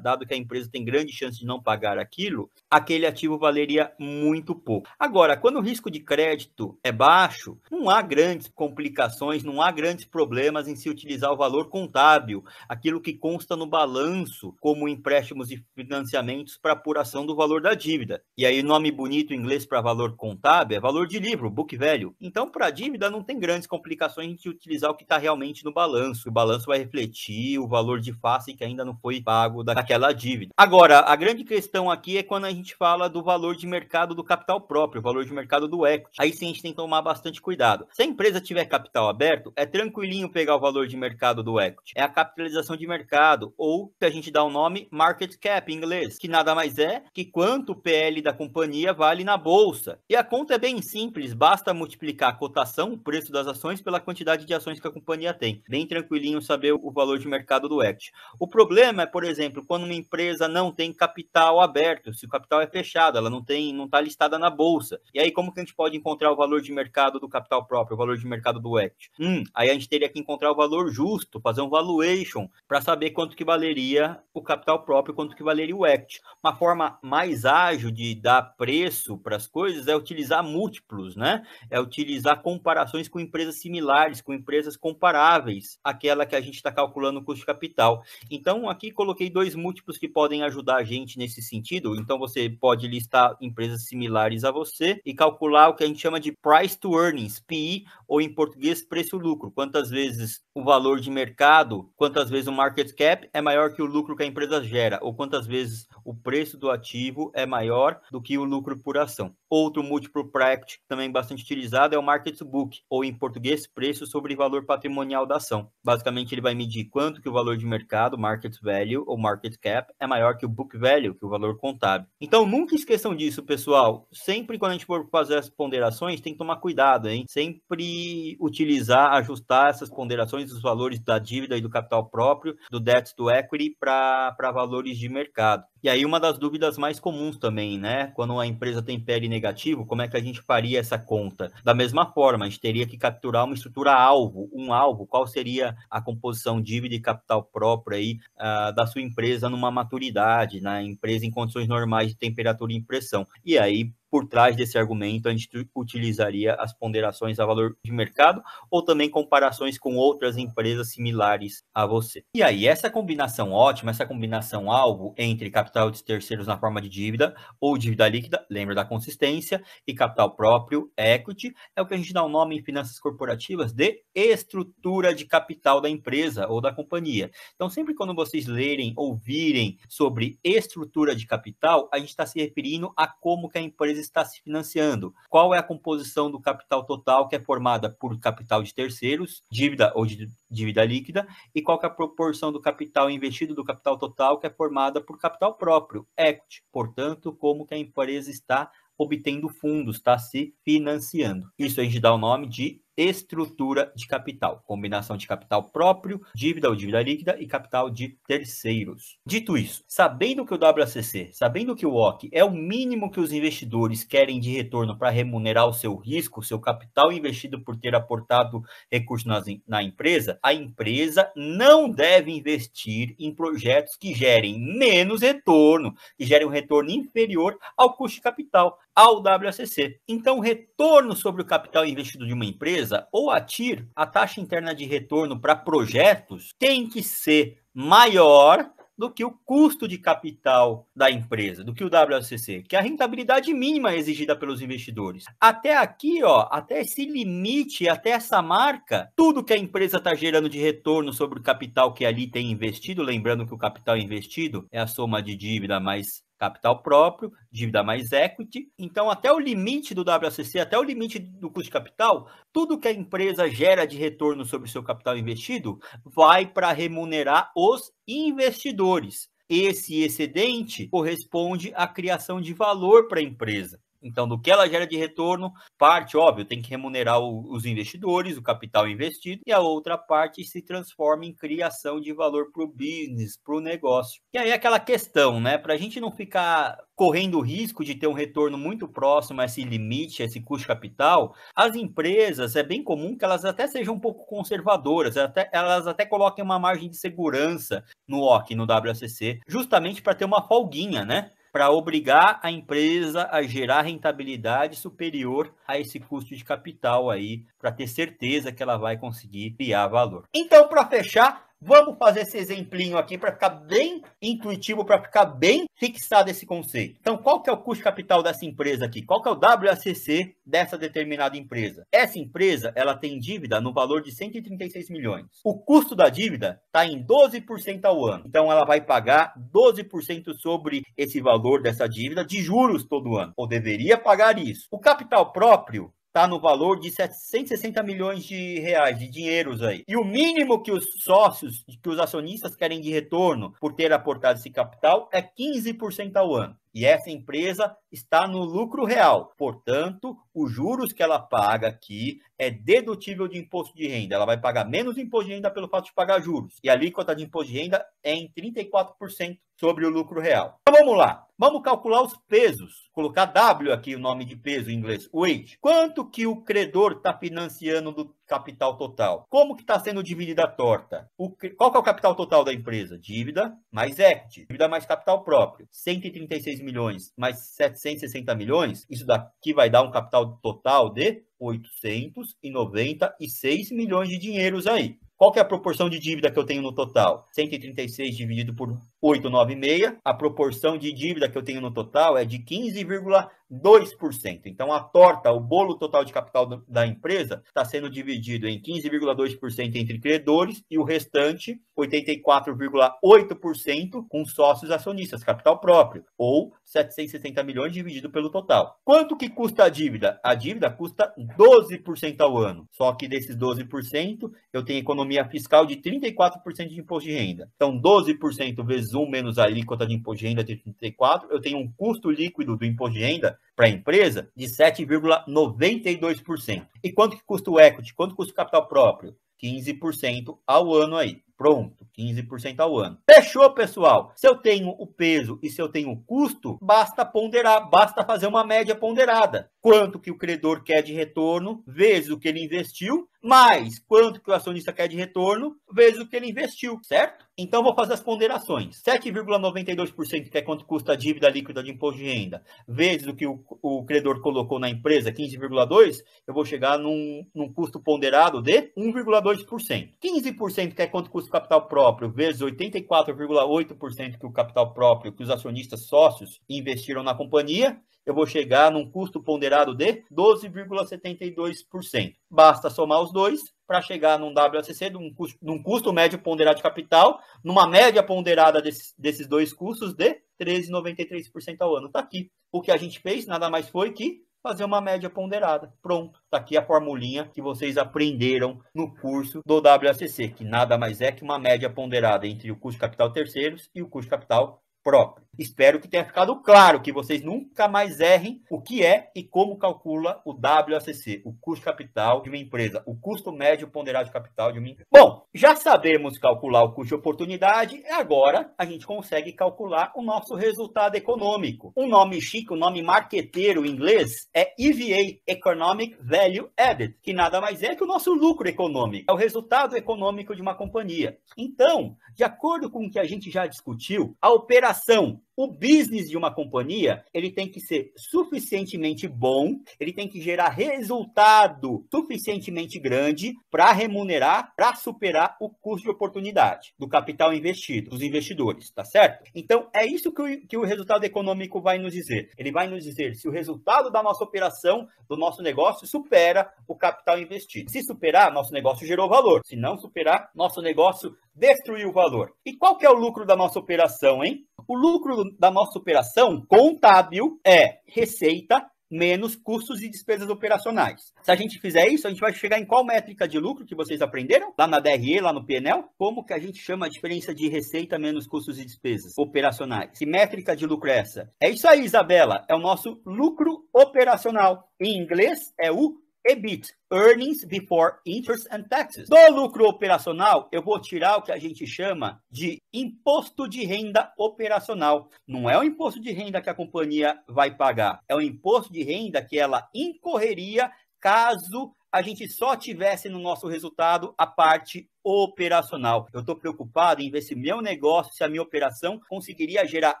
Dado que a empresa tem grande chance de não pagar aquilo, aquele ativo valeria muito pouco. Agora, quando o risco de crédito é baixo, não há grandes complicações, não há grandes problemas em se utilizar o valor contábil, aquilo que consta no balanço, como empréstimos e financiamentos para apuração do valor da dívida. E aí, nome bonito em inglês para valor contábil é valor de livro, book velho. Então, para a dívida, não tem grandes complicações em se utilizar o que está realmente no balanço. O balanço vai refletir o valor de face que ainda não foi pago daquela dívida. Agora, a grande questão aqui é quando a gente fala do valor de mercado do capital próprio, o valor de mercado do equity. Aí sim a gente tem que tomar bastante cuidado. Se a empresa tiver capital aberto, é tranquilinho pegar o valor de mercado do equity. É a capitalização de mercado, ou se a gente dá o um nome, market cap em inglês, que nada mais é que quanto o PL da companhia vale na bolsa. E a conta é bem simples, basta multiplicar a cotação, o preço das ações, pela quantidade de ações que a companhia tem. Bem tranquilinho saber o valor de mercado do equity. O problema é, por exemplo, quando uma empresa não tem capital aberto, se o capital é fechado, ela não tem, não está listada na bolsa. E aí, como que a gente pode encontrar o valor de mercado do capital próprio, o valor de mercado do equity? Hum, aí a gente teria que encontrar o valor justo, fazer um valuation para saber quanto que valeria o capital próprio, quanto que valeria o equity. Uma forma mais ágil de dar preço para as coisas é utilizar múltiplos, né? É utilizar comparações com empresas similares, com empresas comparáveis àquela que a gente está calculando custo de capital. Então, aqui coloquei dois múltiplos que podem ajudar a gente nesse sentido. Então, você pode listar empresas similares a você e calcular o que a gente chama de price to earnings, PI, ou em português, preço-lucro. Quantas vezes o valor de mercado, quantas vezes o market cap é maior que o lucro que a empresa gera, ou quantas vezes o preço do ativo é maior do que o lucro por ação. Outro múltiplo para também bastante utilizado é o market book, ou em português, preço sobre valor patrimonial da ação. Basicamente, ele vai medir quanto que o valor de mercado, market value ou market cap, é maior que o book value, que o valor contábil. Então, nunca esqueçam disso, pessoal. Sempre quando a gente for fazer as ponderações, tem que tomar cuidado, hein? Sempre utilizar, ajustar essas ponderações dos valores da dívida e do capital próprio, do debt to equity para valores de mercado. E aí, uma das dúvidas mais comuns também, né? Quando a empresa tem PL negativo, como é que a gente faria essa conta? Da mesma forma, a gente teria que capturar uma estrutura alvo, um alvo, qual seria a composição dívida e capital próprio aí uh, da sua empresa numa maturidade, na né? empresa em condições normais de temperatura e pressão. E aí, por trás desse argumento, a gente utilizaria as ponderações a valor de mercado ou também comparações com outras empresas similares a você. E aí, essa combinação ótima, essa combinação alvo entre capital de terceiros na forma de dívida ou dívida líquida, lembra da consistência, e capital próprio, equity, é o que a gente dá o um nome em finanças corporativas de estrutura de capital da empresa ou da companhia. Então, sempre quando vocês lerem, ouvirem sobre estrutura de capital, a gente está se referindo a como que a empresa está se financiando, qual é a composição do capital total que é formada por capital de terceiros, dívida ou de dívida líquida, e qual é a proporção do capital investido do capital total que é formada por capital próprio, equity, portanto, como que a empresa está obtendo fundos, está se financiando. Isso a gente dá o nome de estrutura de capital, combinação de capital próprio, dívida ou dívida líquida e capital de terceiros. Dito isso, sabendo que o WACC, sabendo que o OC é o mínimo que os investidores querem de retorno para remunerar o seu risco, o seu capital investido por ter aportado recursos na, na empresa, a empresa não deve investir em projetos que gerem menos retorno, que gerem um retorno inferior ao custo de capital, ao WACC. Então, o retorno sobre o capital investido de uma empresa empresa ou a TIR, a taxa interna de retorno para projetos tem que ser maior do que o custo de capital da empresa, do que o WCC, que é a rentabilidade mínima exigida pelos investidores. Até aqui, ó, até esse limite, até essa marca, tudo que a empresa está gerando de retorno sobre o capital que ali tem investido, lembrando que o capital investido é a soma de dívida mais capital próprio, dívida mais equity. Então, até o limite do WACC, até o limite do custo de capital, tudo que a empresa gera de retorno sobre o seu capital investido vai para remunerar os investidores. Esse excedente corresponde à criação de valor para a empresa. Então, do que ela gera de retorno, parte, óbvio, tem que remunerar o, os investidores, o capital investido, e a outra parte se transforma em criação de valor para o business, para o negócio. E aí é aquela questão, né? Para a gente não ficar correndo o risco de ter um retorno muito próximo a esse limite, a esse custo capital, as empresas, é bem comum que elas até sejam um pouco conservadoras, até, elas até coloquem uma margem de segurança no OC, no WACC, justamente para ter uma folguinha, né? para obrigar a empresa a gerar rentabilidade superior a esse custo de capital aí para ter certeza que ela vai conseguir criar valor. Então, para fechar, Vamos fazer esse exemplinho aqui para ficar bem intuitivo, para ficar bem fixado esse conceito. Então, qual que é o custo capital dessa empresa aqui? Qual que é o WACC dessa determinada empresa? Essa empresa, ela tem dívida no valor de 136 milhões. O custo da dívida está em 12% ao ano. Então, ela vai pagar 12% sobre esse valor dessa dívida de juros todo ano. Ou deveria pagar isso. O capital próprio está no valor de 760 milhões de reais de dinheiros aí. E o mínimo que os sócios, que os acionistas querem de retorno por ter aportado esse capital é 15% ao ano. E essa empresa está no lucro real. Portanto, os juros que ela paga aqui é dedutível de imposto de renda. Ela vai pagar menos imposto de renda pelo fato de pagar juros. E a alíquota de imposto de renda é em 34% sobre o lucro real. Então vamos lá. Vamos calcular os pesos. Colocar W aqui, o nome de peso em inglês, weight. Quanto que o credor está financiando do capital total? Como que está sendo dividida a torta? O, qual que é o capital total da empresa? Dívida mais equity. Dívida mais capital próprio. 136 milhões mais 760 milhões. Isso daqui vai dar um capital total de 896 milhões de dinheiros aí. Qual é a proporção de dívida que eu tenho no total? 136 dividido por 896. A proporção de dívida que eu tenho no total é de 15,5%. 2%. Então, a torta, o bolo total de capital da empresa, está sendo dividido em 15,2% entre credores e o restante, 84,8%, com sócios acionistas, capital próprio, ou 770 milhões dividido pelo total. Quanto que custa a dívida? A dívida custa 12% ao ano. Só que desses 12%, eu tenho economia fiscal de 34% de imposto de renda. Então, 12% vezes 1 menos a alíquota de imposto de renda de 34, eu tenho um custo líquido do imposto de renda para a empresa de 7,92%. E quanto que custa o equity? Quanto custa o capital próprio? 15% ao ano aí. Pronto, 15% ao ano. Fechou, pessoal? Se eu tenho o peso e se eu tenho o custo, basta ponderar, basta fazer uma média ponderada. Quanto que o credor quer de retorno, vezes o que ele investiu, mais quanto que o acionista quer de retorno, vezes o que ele investiu, certo? Então, vou fazer as ponderações. 7,92%, que é quanto custa a dívida líquida de imposto de renda, vezes o que o, o credor colocou na empresa, 15,2%, eu vou chegar num, num custo ponderado de 1,2%. 15%, que é quanto custa custo capital próprio vezes 84,8% que o capital próprio que os acionistas sócios investiram na companhia, eu vou chegar num custo ponderado de 12,72%. Basta somar os dois para chegar num WACC, num custo, num custo, médio ponderado de capital, numa média ponderada desses dois custos de 13,93% ao ano. Está aqui. O que a gente fez nada mais foi que fazer uma média ponderada. Pronto, está aqui a formulinha que vocês aprenderam no curso do WACC, que nada mais é que uma média ponderada entre o custo capital terceiros e o custo capital próprio. Espero que tenha ficado claro que vocês nunca mais errem o que é e como calcula o WACC, o custo capital de uma empresa, o custo médio ponderado de capital de uma empresa. Bom, já sabemos calcular o custo de oportunidade, agora a gente consegue calcular o nosso resultado econômico. Um nome chique, um nome marqueteiro em inglês é EVA, Economic Value Added, que nada mais é que o nosso lucro econômico, é o resultado econômico de uma companhia. Então, de acordo com o que a gente já discutiu, a operação operação, o business de uma companhia, ele tem que ser suficientemente bom, ele tem que gerar resultado suficientemente grande para remunerar, para superar o custo de oportunidade do capital investido, dos investidores, tá certo? Então, é isso que o, que o resultado econômico vai nos dizer. Ele vai nos dizer se o resultado da nossa operação, do nosso negócio, supera o capital investido. Se superar, nosso negócio gerou valor. Se não superar, nosso negócio destruiu o valor. E qual que é o lucro da nossa operação, hein? O lucro da nossa operação contábil é receita menos custos e despesas operacionais. Se a gente fizer isso, a gente vai chegar em qual métrica de lucro que vocês aprenderam? Lá na DRE, lá no PNL? Como que a gente chama a diferença de receita menos custos e despesas operacionais? Que métrica de lucro é essa? É isso aí, Isabela. É o nosso lucro operacional. Em inglês é o EBIT, Earnings Before Interest and Taxes. Do lucro operacional, eu vou tirar o que a gente chama de imposto de renda operacional. Não é o imposto de renda que a companhia vai pagar, é o imposto de renda que ela incorreria caso a gente só tivesse no nosso resultado a parte operacional. Eu estou preocupado em ver se meu negócio, se a minha operação conseguiria gerar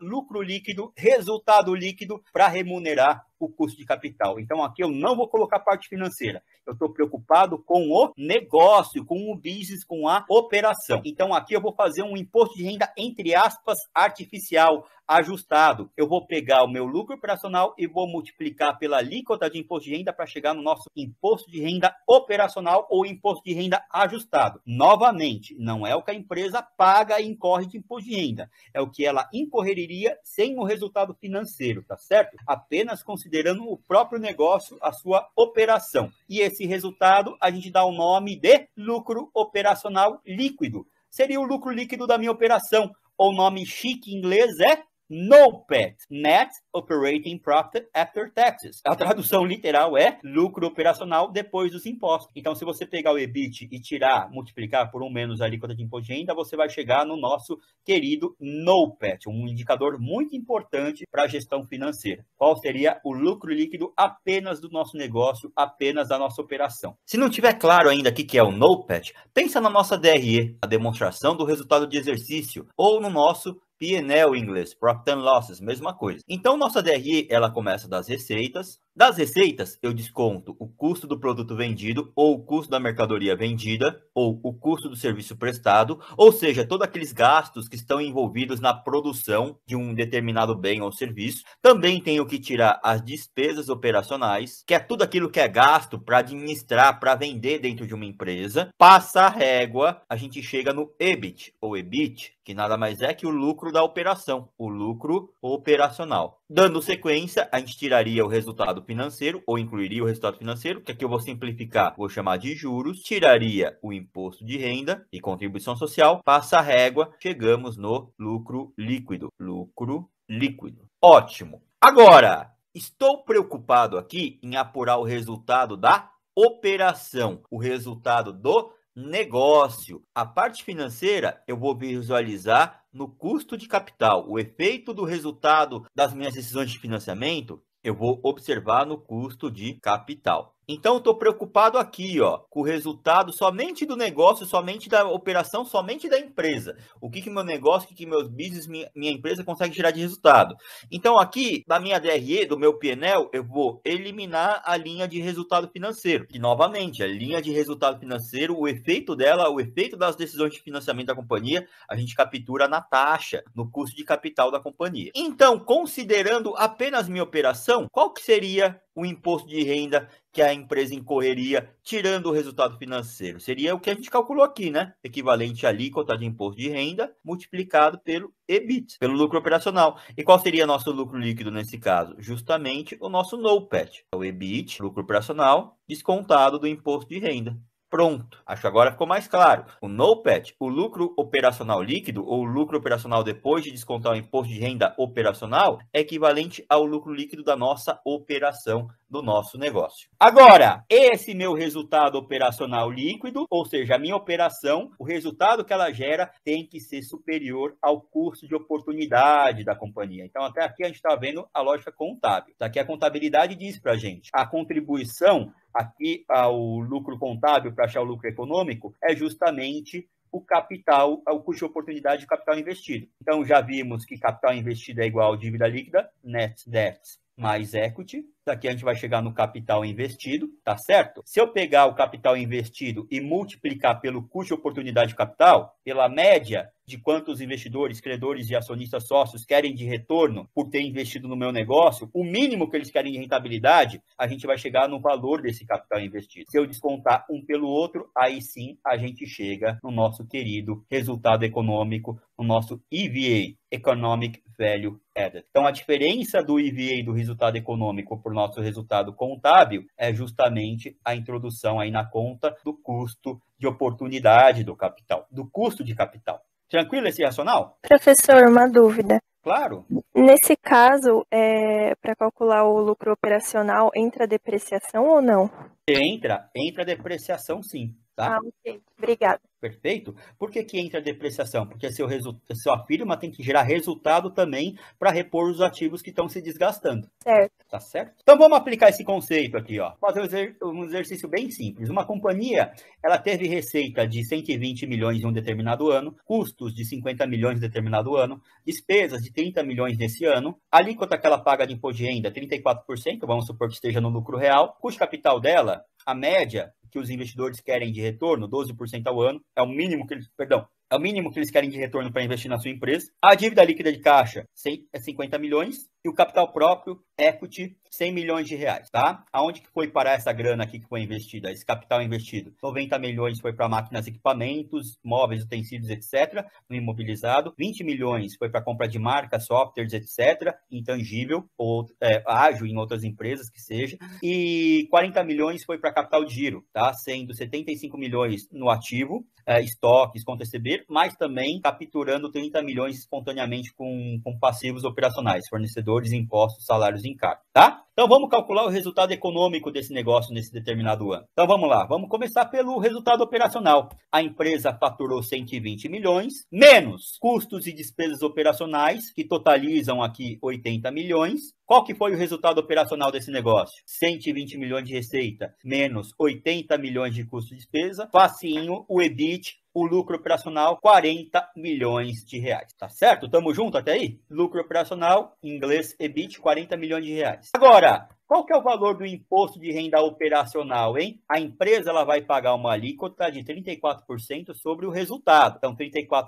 lucro líquido, resultado líquido para remunerar o custo de capital. Então aqui eu não vou colocar parte financeira. Eu estou preocupado com o negócio, com o business, com a operação. Então aqui eu vou fazer um imposto de renda entre aspas artificial, ajustado. Eu vou pegar o meu lucro operacional e vou multiplicar pela alíquota de imposto de renda para chegar no nosso imposto de renda operacional ou imposto de renda ajustado. Novamente, não é o que a empresa paga e incorre de imposto de renda, é o que ela incorreria sem o resultado financeiro, tá certo? Apenas considerando o próprio negócio, a sua operação. E esse resultado a gente dá o nome de lucro operacional líquido. Seria o lucro líquido da minha operação, O nome chique em inglês é NOPAT, Net Operating Profit After Taxes. A tradução literal é lucro operacional depois dos impostos. Então, se você pegar o EBIT e tirar, multiplicar por um menos a alíquota de imposto de renda, você vai chegar no nosso querido NOPAT, um indicador muito importante para a gestão financeira. Qual seria o lucro líquido apenas do nosso negócio, apenas da nossa operação? Se não tiver claro ainda o que é o NOPAT, pensa na nossa DRE, a demonstração do resultado de exercício, ou no nosso P&L em inglês, Profit and Losses, mesma coisa. Então, nossa DRE, ela começa das receitas, das receitas, eu desconto o custo do produto vendido, ou o custo da mercadoria vendida, ou o custo do serviço prestado, ou seja, todos aqueles gastos que estão envolvidos na produção de um determinado bem ou serviço. Também tenho que tirar as despesas operacionais, que é tudo aquilo que é gasto para administrar, para vender dentro de uma empresa. Passa a régua, a gente chega no EBIT, ou EBIT, que nada mais é que o lucro da operação, o lucro operacional. Dando sequência, a gente tiraria o resultado financeiro, ou incluiria o resultado financeiro, que aqui eu vou simplificar, vou chamar de juros, tiraria o imposto de renda e contribuição social, passa a régua, chegamos no lucro líquido. Lucro líquido. Ótimo. Agora, estou preocupado aqui em apurar o resultado da operação, o resultado do negócio. A parte financeira eu vou visualizar no custo de capital. O efeito do resultado das minhas decisões de financiamento eu vou observar no custo de capital. Então, estou preocupado aqui, ó, com o resultado somente do negócio, somente da operação, somente da empresa. O que, que meu negócio, o que, que meus business, minha, minha empresa consegue tirar de resultado. Então, aqui, da minha DRE, do meu PNL, eu vou eliminar a linha de resultado financeiro. E, novamente, a linha de resultado financeiro, o efeito dela, o efeito das decisões de financiamento da companhia, a gente captura na taxa, no custo de capital da companhia. Então, considerando apenas minha operação, qual que seria o imposto de renda que a empresa incorreria tirando o resultado financeiro. Seria o que a gente calculou aqui, né? Equivalente à alíquota de imposto de renda multiplicado pelo EBIT, pelo lucro operacional. E qual seria nosso lucro líquido nesse caso? Justamente o nosso NOPAT, é o EBIT, lucro operacional, descontado do imposto de renda. Pronto, acho que agora ficou mais claro. O NOPAT, o lucro operacional líquido ou lucro operacional depois de descontar o imposto de renda operacional, é equivalente ao lucro líquido da nossa operação, do nosso negócio. Agora, esse meu resultado operacional líquido, ou seja, a minha operação, o resultado que ela gera tem que ser superior ao custo de oportunidade da companhia. Então, até aqui a gente está vendo a lógica contábil. Daqui a contabilidade diz para gente, a contribuição aqui ao lucro contábil para achar o lucro econômico é justamente o capital, o custo de oportunidade de capital investido. Então, já vimos que capital investido é igual dívida líquida, net debt mais equity, Aqui a gente vai chegar no capital investido, tá certo? Se eu pegar o capital investido e multiplicar pelo custo de oportunidade de capital, pela média de quantos investidores, credores e acionistas sócios querem de retorno por ter investido no meu negócio, o mínimo que eles querem de rentabilidade, a gente vai chegar no valor desse capital investido. Se eu descontar um pelo outro, aí sim a gente chega no nosso querido resultado econômico, no nosso EVA, Economic Value Added. Então a diferença do EVA do resultado econômico por nosso resultado contábil é justamente a introdução aí na conta do custo de oportunidade do capital, do custo de capital. Tranquilo esse racional? Professor, uma dúvida. Claro. Nesse caso, é, para calcular o lucro operacional, entra depreciação ou não? Entra, entra depreciação sim. Tá? Ah, ok. Obrigada. Perfeito? Por que, que entra a depreciação? Porque seu seu sua firma tem que gerar resultado também para repor os ativos que estão se desgastando. Certo. Tá certo? Então vamos aplicar esse conceito aqui, ó. Fazer um exercício bem simples. Uma companhia, ela teve receita de 120 milhões em um determinado ano, custos de 50 milhões em determinado ano, despesas de 30 milhões nesse ano, alíquota é que ela paga de imposto de renda, 34%, vamos supor que esteja no lucro real, custo capital dela, a média que os investidores querem de retorno, 12% ao ano, é o mínimo que eles, perdão, é o mínimo que eles querem de retorno para investir na sua empresa. A dívida líquida de caixa é 50 milhões e o capital próprio, equity, 100 milhões de reais, tá? Aonde que foi parar essa grana aqui que foi investida, esse capital investido? 90 milhões foi para máquinas e equipamentos, móveis, utensílios, etc., no imobilizado. 20 milhões foi para compra de marcas, softwares, etc., intangível ou é, ágil em outras empresas que seja. E 40 milhões foi para capital de giro, tá? Sendo 75 milhões no ativo, é, estoques, contas receber crescer, mas também capturando 30 milhões espontaneamente com, com passivos operacionais, fornecedores, impostos, salários em encargos, tá? Então vamos calcular o resultado econômico desse negócio nesse determinado ano. Então vamos lá, vamos começar pelo resultado operacional. A empresa faturou 120 milhões, menos custos e despesas operacionais, que totalizam aqui 80 milhões. Qual que foi o resultado operacional desse negócio? 120 milhões de receita, menos 80 milhões de custo de despesa, facinho, o EBIT o lucro operacional 40 milhões de reais, tá certo? Tamo junto até aí? Lucro operacional, em inglês EBIT, 40 milhões de reais. Agora, qual que é o valor do imposto de renda operacional, hein? A empresa ela vai pagar uma alíquota de 34% sobre o resultado. Então, 34%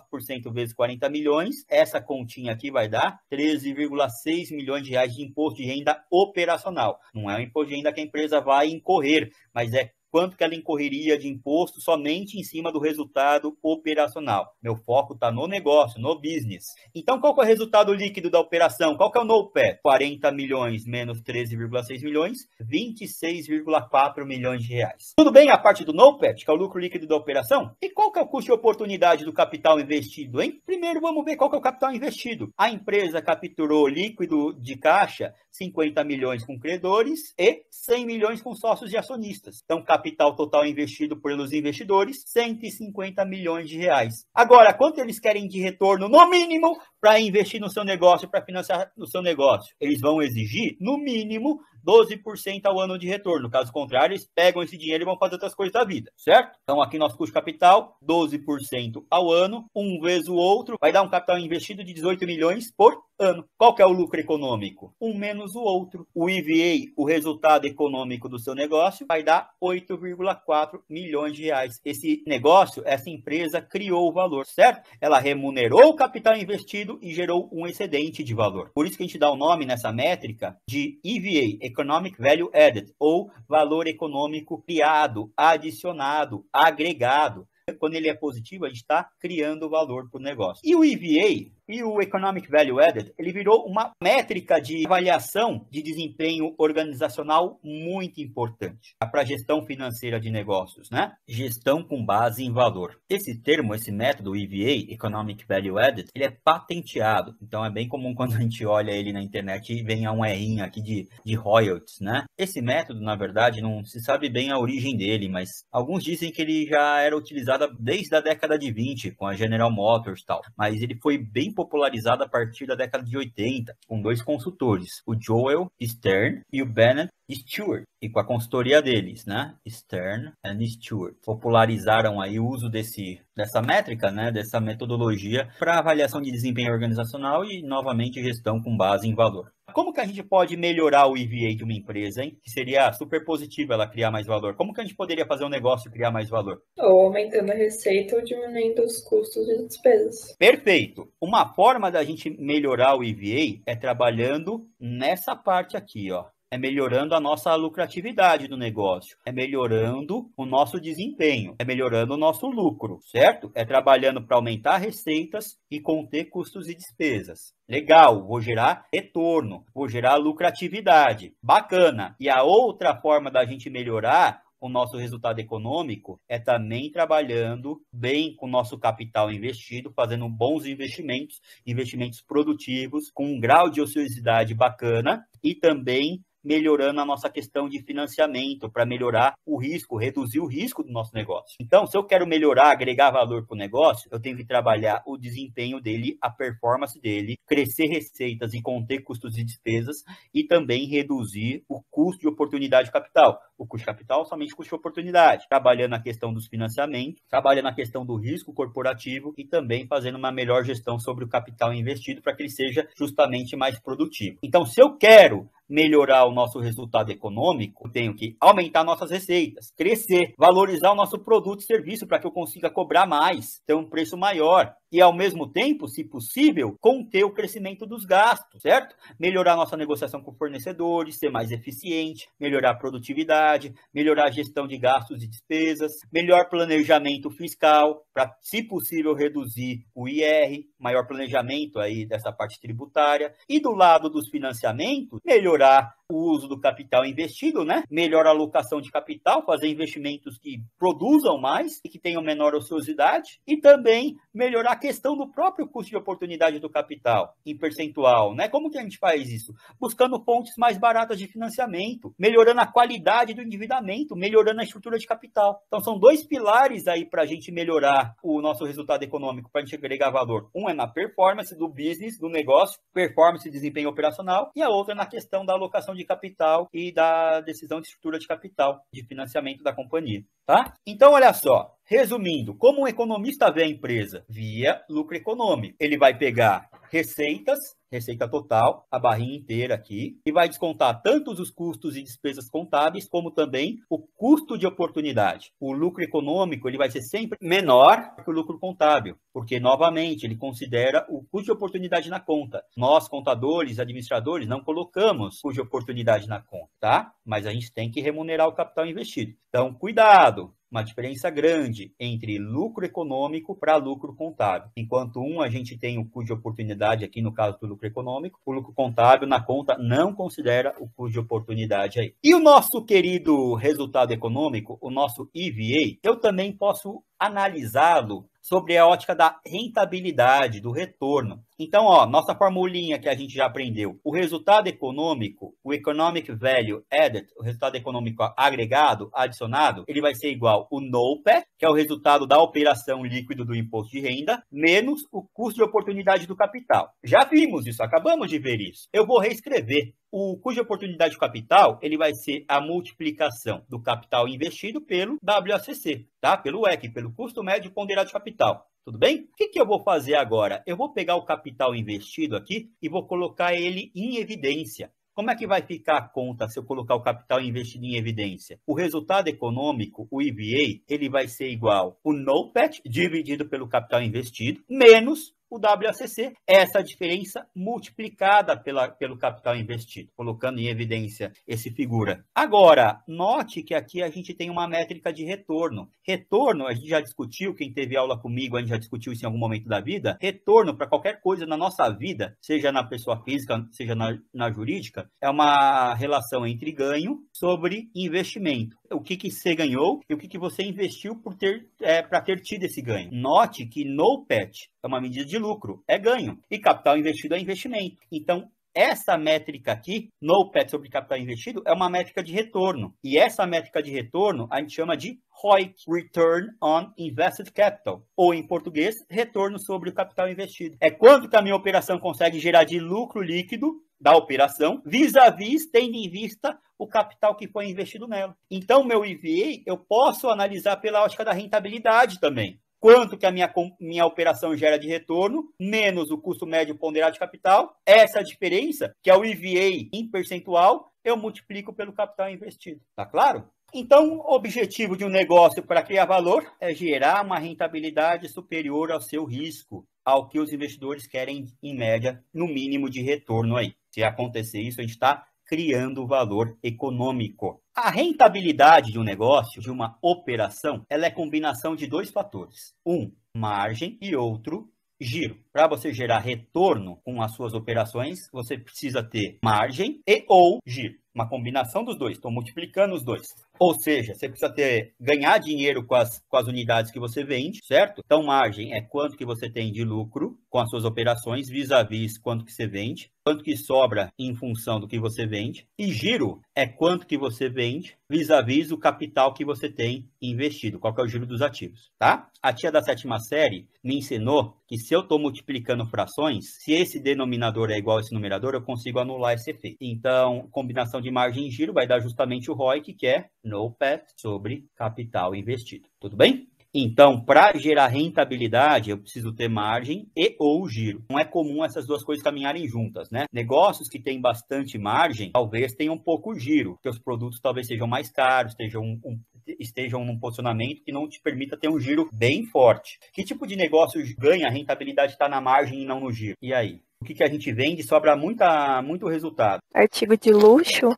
vezes 40 milhões, essa continha aqui vai dar 13,6 milhões de reais de imposto de renda operacional. Não é o imposto de renda que a empresa vai incorrer, mas é quanto que ela incorreria de imposto somente em cima do resultado operacional. Meu foco está no negócio, no business. Então, qual é o resultado líquido da operação? Qual que é o NOPE? 40 milhões menos 13,6 milhões, 26,4 milhões de reais. Tudo bem a parte do NOPE, que é o lucro líquido da operação? E qual que é o custo de oportunidade do capital investido, hein? Primeiro, vamos ver qual que é o capital investido. A empresa capturou líquido de caixa 50 milhões com credores e 100 milhões com sócios e acionistas. Então, capital total investido pelos investidores, 150 milhões de reais. Agora, quanto eles querem de retorno, no mínimo, para investir no seu negócio, para financiar no seu negócio? Eles vão exigir, no mínimo, 12% ao ano de retorno. Caso contrário, eles pegam esse dinheiro e vão fazer outras coisas da vida, certo? Então, aqui nosso custo capital, 12% ao ano, um vezes o outro, vai dar um capital investido de 18 milhões por ano. Qual que é o lucro econômico? Um menos o outro. O EVA, o resultado econômico do seu negócio, vai dar 8,4 milhões de reais. Esse negócio, essa empresa criou o valor, certo? Ela remunerou o capital investido e gerou um excedente de valor. Por isso que a gente dá o nome nessa métrica de EVA, Economic Value Added, ou valor econômico criado, adicionado, agregado. Quando ele é positivo, a gente está criando valor para o negócio. E o EVA, e o Economic Value Added, ele virou uma métrica de avaliação de desempenho organizacional muito importante tá? para a gestão financeira de negócios, né? Gestão com base em valor. Esse termo, esse método EVA, Economic Value Added, ele é patenteado. Então é bem comum quando a gente olha ele na internet e vem a um errinho aqui de, de royalties, né? Esse método, na verdade, não se sabe bem a origem dele, mas alguns dizem que ele já era utilizado desde a década de 20 com a General Motors e tal, mas ele foi bem popularizada a partir da década de 80, com dois consultores, o Joel Stern e o Bennett Stewart e com a consultoria deles, né? Stern and Stewart popularizaram aí o uso desse, dessa métrica, né? Dessa metodologia para avaliação de desempenho organizacional e novamente gestão com base em valor. Como que a gente pode melhorar o EVA de uma empresa, hein? Que seria super positivo ela criar mais valor. Como que a gente poderia fazer um negócio criar mais valor? Ou aumentando a receita ou diminuindo os custos e despesas. Perfeito. Uma forma da gente melhorar o EVA é trabalhando nessa parte aqui, ó é melhorando a nossa lucratividade do negócio, é melhorando o nosso desempenho, é melhorando o nosso lucro, certo? É trabalhando para aumentar receitas e conter custos e despesas. Legal, vou gerar retorno, vou gerar lucratividade. Bacana. E a outra forma da gente melhorar o nosso resultado econômico é também trabalhando bem com o nosso capital investido, fazendo bons investimentos, investimentos produtivos, com um grau de ociosidade bacana e também melhorando a nossa questão de financiamento, para melhorar o risco, reduzir o risco do nosso negócio. Então, se eu quero melhorar, agregar valor para o negócio, eu tenho que trabalhar o desempenho dele, a performance dele, crescer receitas e conter custos e despesas e também reduzir o custo de oportunidade de capital. O custo de capital somente custo de oportunidade, trabalhando a questão dos financiamentos, trabalhando a questão do risco corporativo e também fazendo uma melhor gestão sobre o capital investido para que ele seja justamente mais produtivo. Então, se eu quero melhorar o nosso resultado econômico, eu tenho que aumentar nossas receitas, crescer, valorizar o nosso produto e serviço para que eu consiga cobrar mais, ter um preço maior e, ao mesmo tempo, se possível, conter o crescimento dos gastos, certo? Melhorar nossa negociação com fornecedores, ser mais eficiente, melhorar a produtividade, melhorar a gestão de gastos e despesas, melhor planejamento fiscal para, se possível, reduzir o IR, maior planejamento aí dessa parte tributária e do lado dos financiamentos, melhorar o uso do capital investido, né? Melhor alocação de capital, fazer investimentos que produzam mais e que tenham menor ociosidade e também melhorar questão do próprio custo de oportunidade do capital em percentual, né? Como que a gente faz isso? Buscando fontes mais baratas de financiamento, melhorando a qualidade do endividamento, melhorando a estrutura de capital. Então são dois pilares aí para a gente melhorar o nosso resultado econômico, para a gente agregar valor. Um é na performance do business, do negócio, performance e desempenho operacional, e a outra é na questão da alocação de capital e da decisão de estrutura de capital, de financiamento da companhia, tá? Então olha só, Resumindo, como um economista vê a empresa? Via lucro econômico. Ele vai pegar receitas, receita total, a barrinha inteira aqui, e vai descontar tanto os custos e despesas contábeis, como também o custo de oportunidade. O lucro econômico ele vai ser sempre menor que o lucro contábil, porque, novamente, ele considera o custo de oportunidade na conta. Nós, contadores, administradores, não colocamos custo de oportunidade na conta, tá? Mas a gente tem que remunerar o capital investido. Então, cuidado! uma diferença grande entre lucro econômico para lucro contábil. Enquanto um a gente tem o custo de oportunidade aqui no caso do lucro econômico, o lucro contábil na conta não considera o custo de oportunidade aí. E o nosso querido resultado econômico, o nosso EVA, eu também posso analisá-lo sobre a ótica da rentabilidade, do retorno. Então, ó, nossa formulinha que a gente já aprendeu, o resultado econômico, o economic value added, o resultado econômico agregado, adicionado, ele vai ser igual o NOPAT, que é o resultado da operação líquido do imposto de renda, menos o custo de oportunidade do capital. Já vimos isso, acabamos de ver isso. Eu vou reescrever o, cuja oportunidade de capital ele vai ser a multiplicação do capital investido pelo WACC, tá? pelo EC, pelo custo médio ponderado de capital. Tudo bem? O que, que eu vou fazer agora? Eu vou pegar o capital investido aqui e vou colocar ele em evidência. Como é que vai ficar a conta se eu colocar o capital investido em evidência? O resultado econômico, o EVA, ele vai ser igual o NOPAT dividido pelo capital investido, menos o WACC, essa diferença multiplicada pela, pelo capital investido, colocando em evidência esse figura. Agora, note que aqui a gente tem uma métrica de retorno. Retorno, a gente já discutiu, quem teve aula comigo, a gente já discutiu isso em algum momento da vida. Retorno para qualquer coisa na nossa vida, seja na pessoa física, seja na, na jurídica, é uma relação entre ganho sobre investimento o que, que você ganhou e o que, que você investiu ter é, para ter tido esse ganho. Note que no pet é uma medida de lucro, é ganho. E capital investido é investimento. Então, essa métrica aqui, no pet sobre capital investido, é uma métrica de retorno. E essa métrica de retorno a gente chama de ROIC, Return on Invested Capital, ou em português, retorno sobre o capital investido. É quanto que a minha operação consegue gerar de lucro líquido da operação, vis-à-vis, tendo em vista o capital que foi investido nela. Então, meu IVA, eu posso analisar pela ótica da rentabilidade também. Quanto que a minha, minha operação gera de retorno, menos o custo médio ponderado de capital, essa diferença, que é o IVA em percentual, eu multiplico pelo capital investido. Tá claro? Então, o objetivo de um negócio para criar valor é gerar uma rentabilidade superior ao seu risco, ao que os investidores querem, em média, no mínimo de retorno aí. Se acontecer isso, a gente está criando valor econômico. A rentabilidade de um negócio, de uma operação, ela é combinação de dois fatores. Um, margem e outro, giro. Para você gerar retorno com as suas operações, você precisa ter margem e ou giro. Uma combinação dos dois. Estou multiplicando os dois. Ou seja, você precisa ter ganhar dinheiro com as, com as unidades que você vende, certo? Então, margem é quanto que você tem de lucro com as suas operações vis-à-vis quanto que você vende, quanto que sobra em função do que você vende. E giro é quanto que você vende vis-à-vis o capital que você tem investido, qual que é o giro dos ativos, tá? A tia da sétima série me ensinou que se eu estou multiplicando frações, se esse denominador é igual a esse numerador, eu consigo anular esse efeito. Então, combinação de margem e giro vai dar justamente o ROI que quer é NOPAT sobre capital investido. Tudo bem? Então, para gerar rentabilidade, eu preciso ter margem e ou giro. Não é comum essas duas coisas caminharem juntas, né? Negócios que têm bastante margem, talvez tenham pouco giro, porque os produtos talvez sejam mais caros, estejam, um, estejam num posicionamento que não te permita ter um giro bem forte. Que tipo de negócio ganha rentabilidade está na margem e não no giro? E aí? O que, que a gente vende sobra muita, muito resultado. Artigo de luxo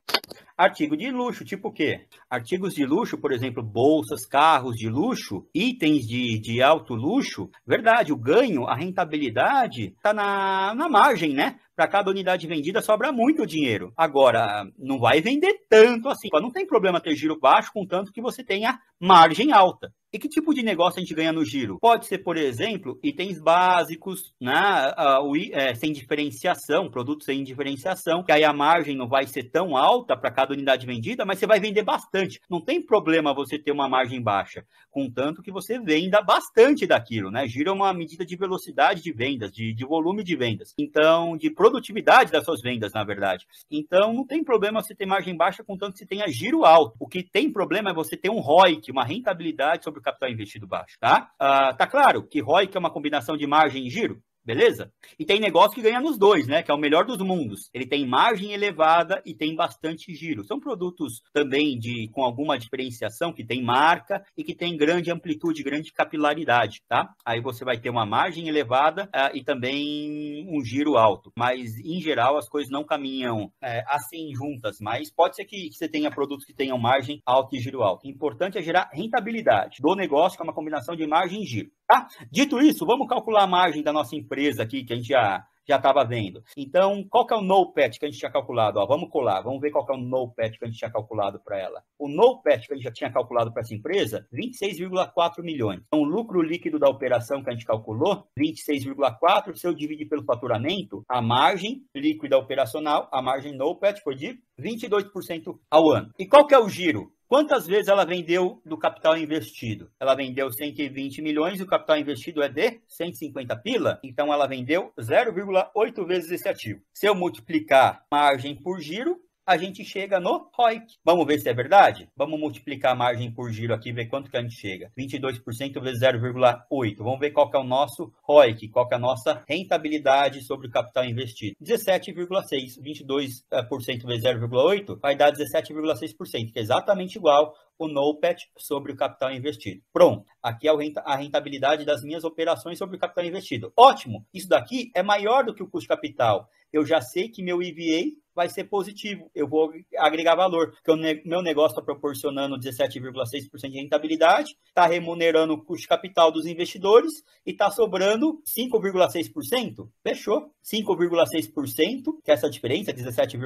artigo de luxo, tipo o quê? Artigos de luxo, por exemplo, bolsas, carros de luxo, itens de, de alto luxo, verdade, o ganho, a rentabilidade está na, na margem, né? para cada unidade vendida sobra muito dinheiro. Agora, não vai vender tanto assim. Não tem problema ter giro baixo, contanto que você tenha margem alta. E que tipo de negócio a gente ganha no giro? Pode ser, por exemplo, itens básicos, né? Uh, sem diferenciação, produtos sem diferenciação, que aí a margem não vai ser tão alta para cada unidade vendida, mas você vai vender bastante. Não tem problema você ter uma margem baixa, contanto que você venda bastante daquilo, né? Giro é uma medida de velocidade de vendas, de, de volume de vendas. Então, de produtividade das suas vendas, na verdade. Então, não tem problema se tem margem baixa, contanto que se tenha giro alto. O que tem problema é você ter um ROIC, uma rentabilidade sobre o capital investido baixo, tá? Ah, tá claro que ROIC é uma combinação de margem e giro? Beleza? E tem negócio que ganha nos dois, né? Que é o melhor dos mundos. Ele tem margem elevada e tem bastante giro. São produtos também de com alguma diferenciação, que tem marca e que tem grande amplitude, grande capilaridade, tá? Aí você vai ter uma margem elevada uh, e também um giro alto. Mas, em geral, as coisas não caminham eh, assim juntas. Mas pode ser que, que você tenha produtos que tenham margem alta e giro alto. O importante é gerar rentabilidade do negócio, que é uma combinação de margem e giro. Tá? Dito isso, vamos calcular a margem da nossa empresa aqui, que a gente já já estava vendo. Então, qual que é o NOPAT que a gente tinha calculado? Ó, vamos colar, vamos ver qual que é o NOPAT que a gente tinha calculado para ela. O NOPAT que a gente já tinha calculado para essa empresa, 26,4 milhões. Então, o lucro líquido da operação que a gente calculou, 26,4, se eu dividir pelo faturamento, a margem líquida operacional, a margem NOPAT foi de 22% ao ano. E qual que é o giro? Quantas vezes ela vendeu do capital investido? Ela vendeu 120 milhões e o capital investido é de 150 pila, então ela vendeu 0,8 vezes esse ativo. Se eu multiplicar margem por giro, a gente chega no ROIC. Vamos ver se é verdade? Vamos multiplicar a margem por giro aqui, ver quanto que a gente chega. 22% vezes 0,8. Vamos ver qual que é o nosso ROIC, qual que é a nossa rentabilidade sobre o capital investido. 17,6. 22% vezes 0,8 vai dar 17,6%, que é exatamente igual o NOPET sobre o capital investido. Pronto, aqui é a rentabilidade das minhas operações sobre o capital investido. Ótimo, isso daqui é maior do que o custo de capital eu já sei que meu EVA vai ser positivo, eu vou agregar valor, porque o meu negócio está proporcionando 17,6% de rentabilidade, está remunerando o custo de capital dos investidores e está sobrando 5,6%. Fechou. 5,6%, que é essa diferença, 17,6%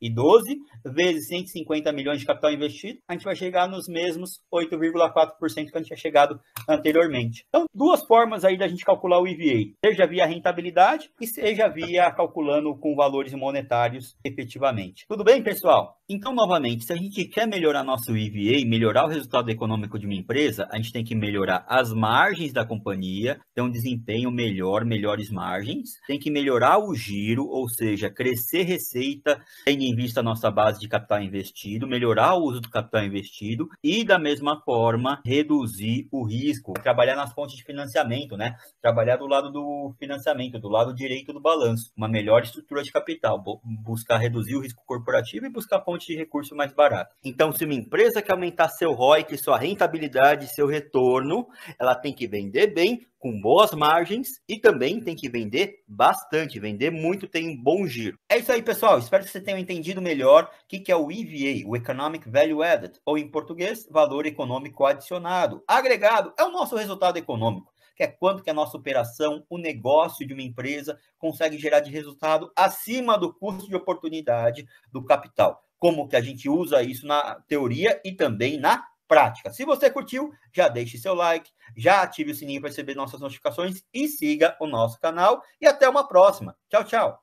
e 12, vezes 150 milhões de capital investido, a gente vai chegar nos mesmos 8,4% que a gente tinha chegado anteriormente. Então, duas formas aí da gente calcular o EVA, seja via rentabilidade e seja via calcular calculando com valores monetários efetivamente. Tudo bem, pessoal? Então, novamente, se a gente quer melhorar nosso EVA, melhorar o resultado econômico de uma empresa, a gente tem que melhorar as margens da companhia, ter um desempenho melhor, melhores margens, tem que melhorar o giro, ou seja, crescer receita, tendo em vista a nossa base de capital investido, melhorar o uso do capital investido e, da mesma forma, reduzir o risco, trabalhar nas fontes de financiamento, né? Trabalhar do lado do financiamento, do lado direito do balanço, uma melhor melhor estrutura de capital, buscar reduzir o risco corporativo e buscar fontes de recurso mais barata. Então, se uma empresa quer aumentar seu ROI, que sua rentabilidade, seu retorno, ela tem que vender bem, com boas margens e também tem que vender bastante, vender muito, tem um bom giro. É isso aí, pessoal. Espero que vocês tenham entendido melhor o que é o EVA, o Economic Value Added, ou em português, valor econômico adicionado. Agregado é o nosso resultado econômico é quanto que a nossa operação, o negócio de uma empresa consegue gerar de resultado acima do custo de oportunidade do capital. Como que a gente usa isso na teoria e também na prática. Se você curtiu, já deixe seu like, já ative o sininho para receber nossas notificações e siga o nosso canal. E até uma próxima. Tchau, tchau.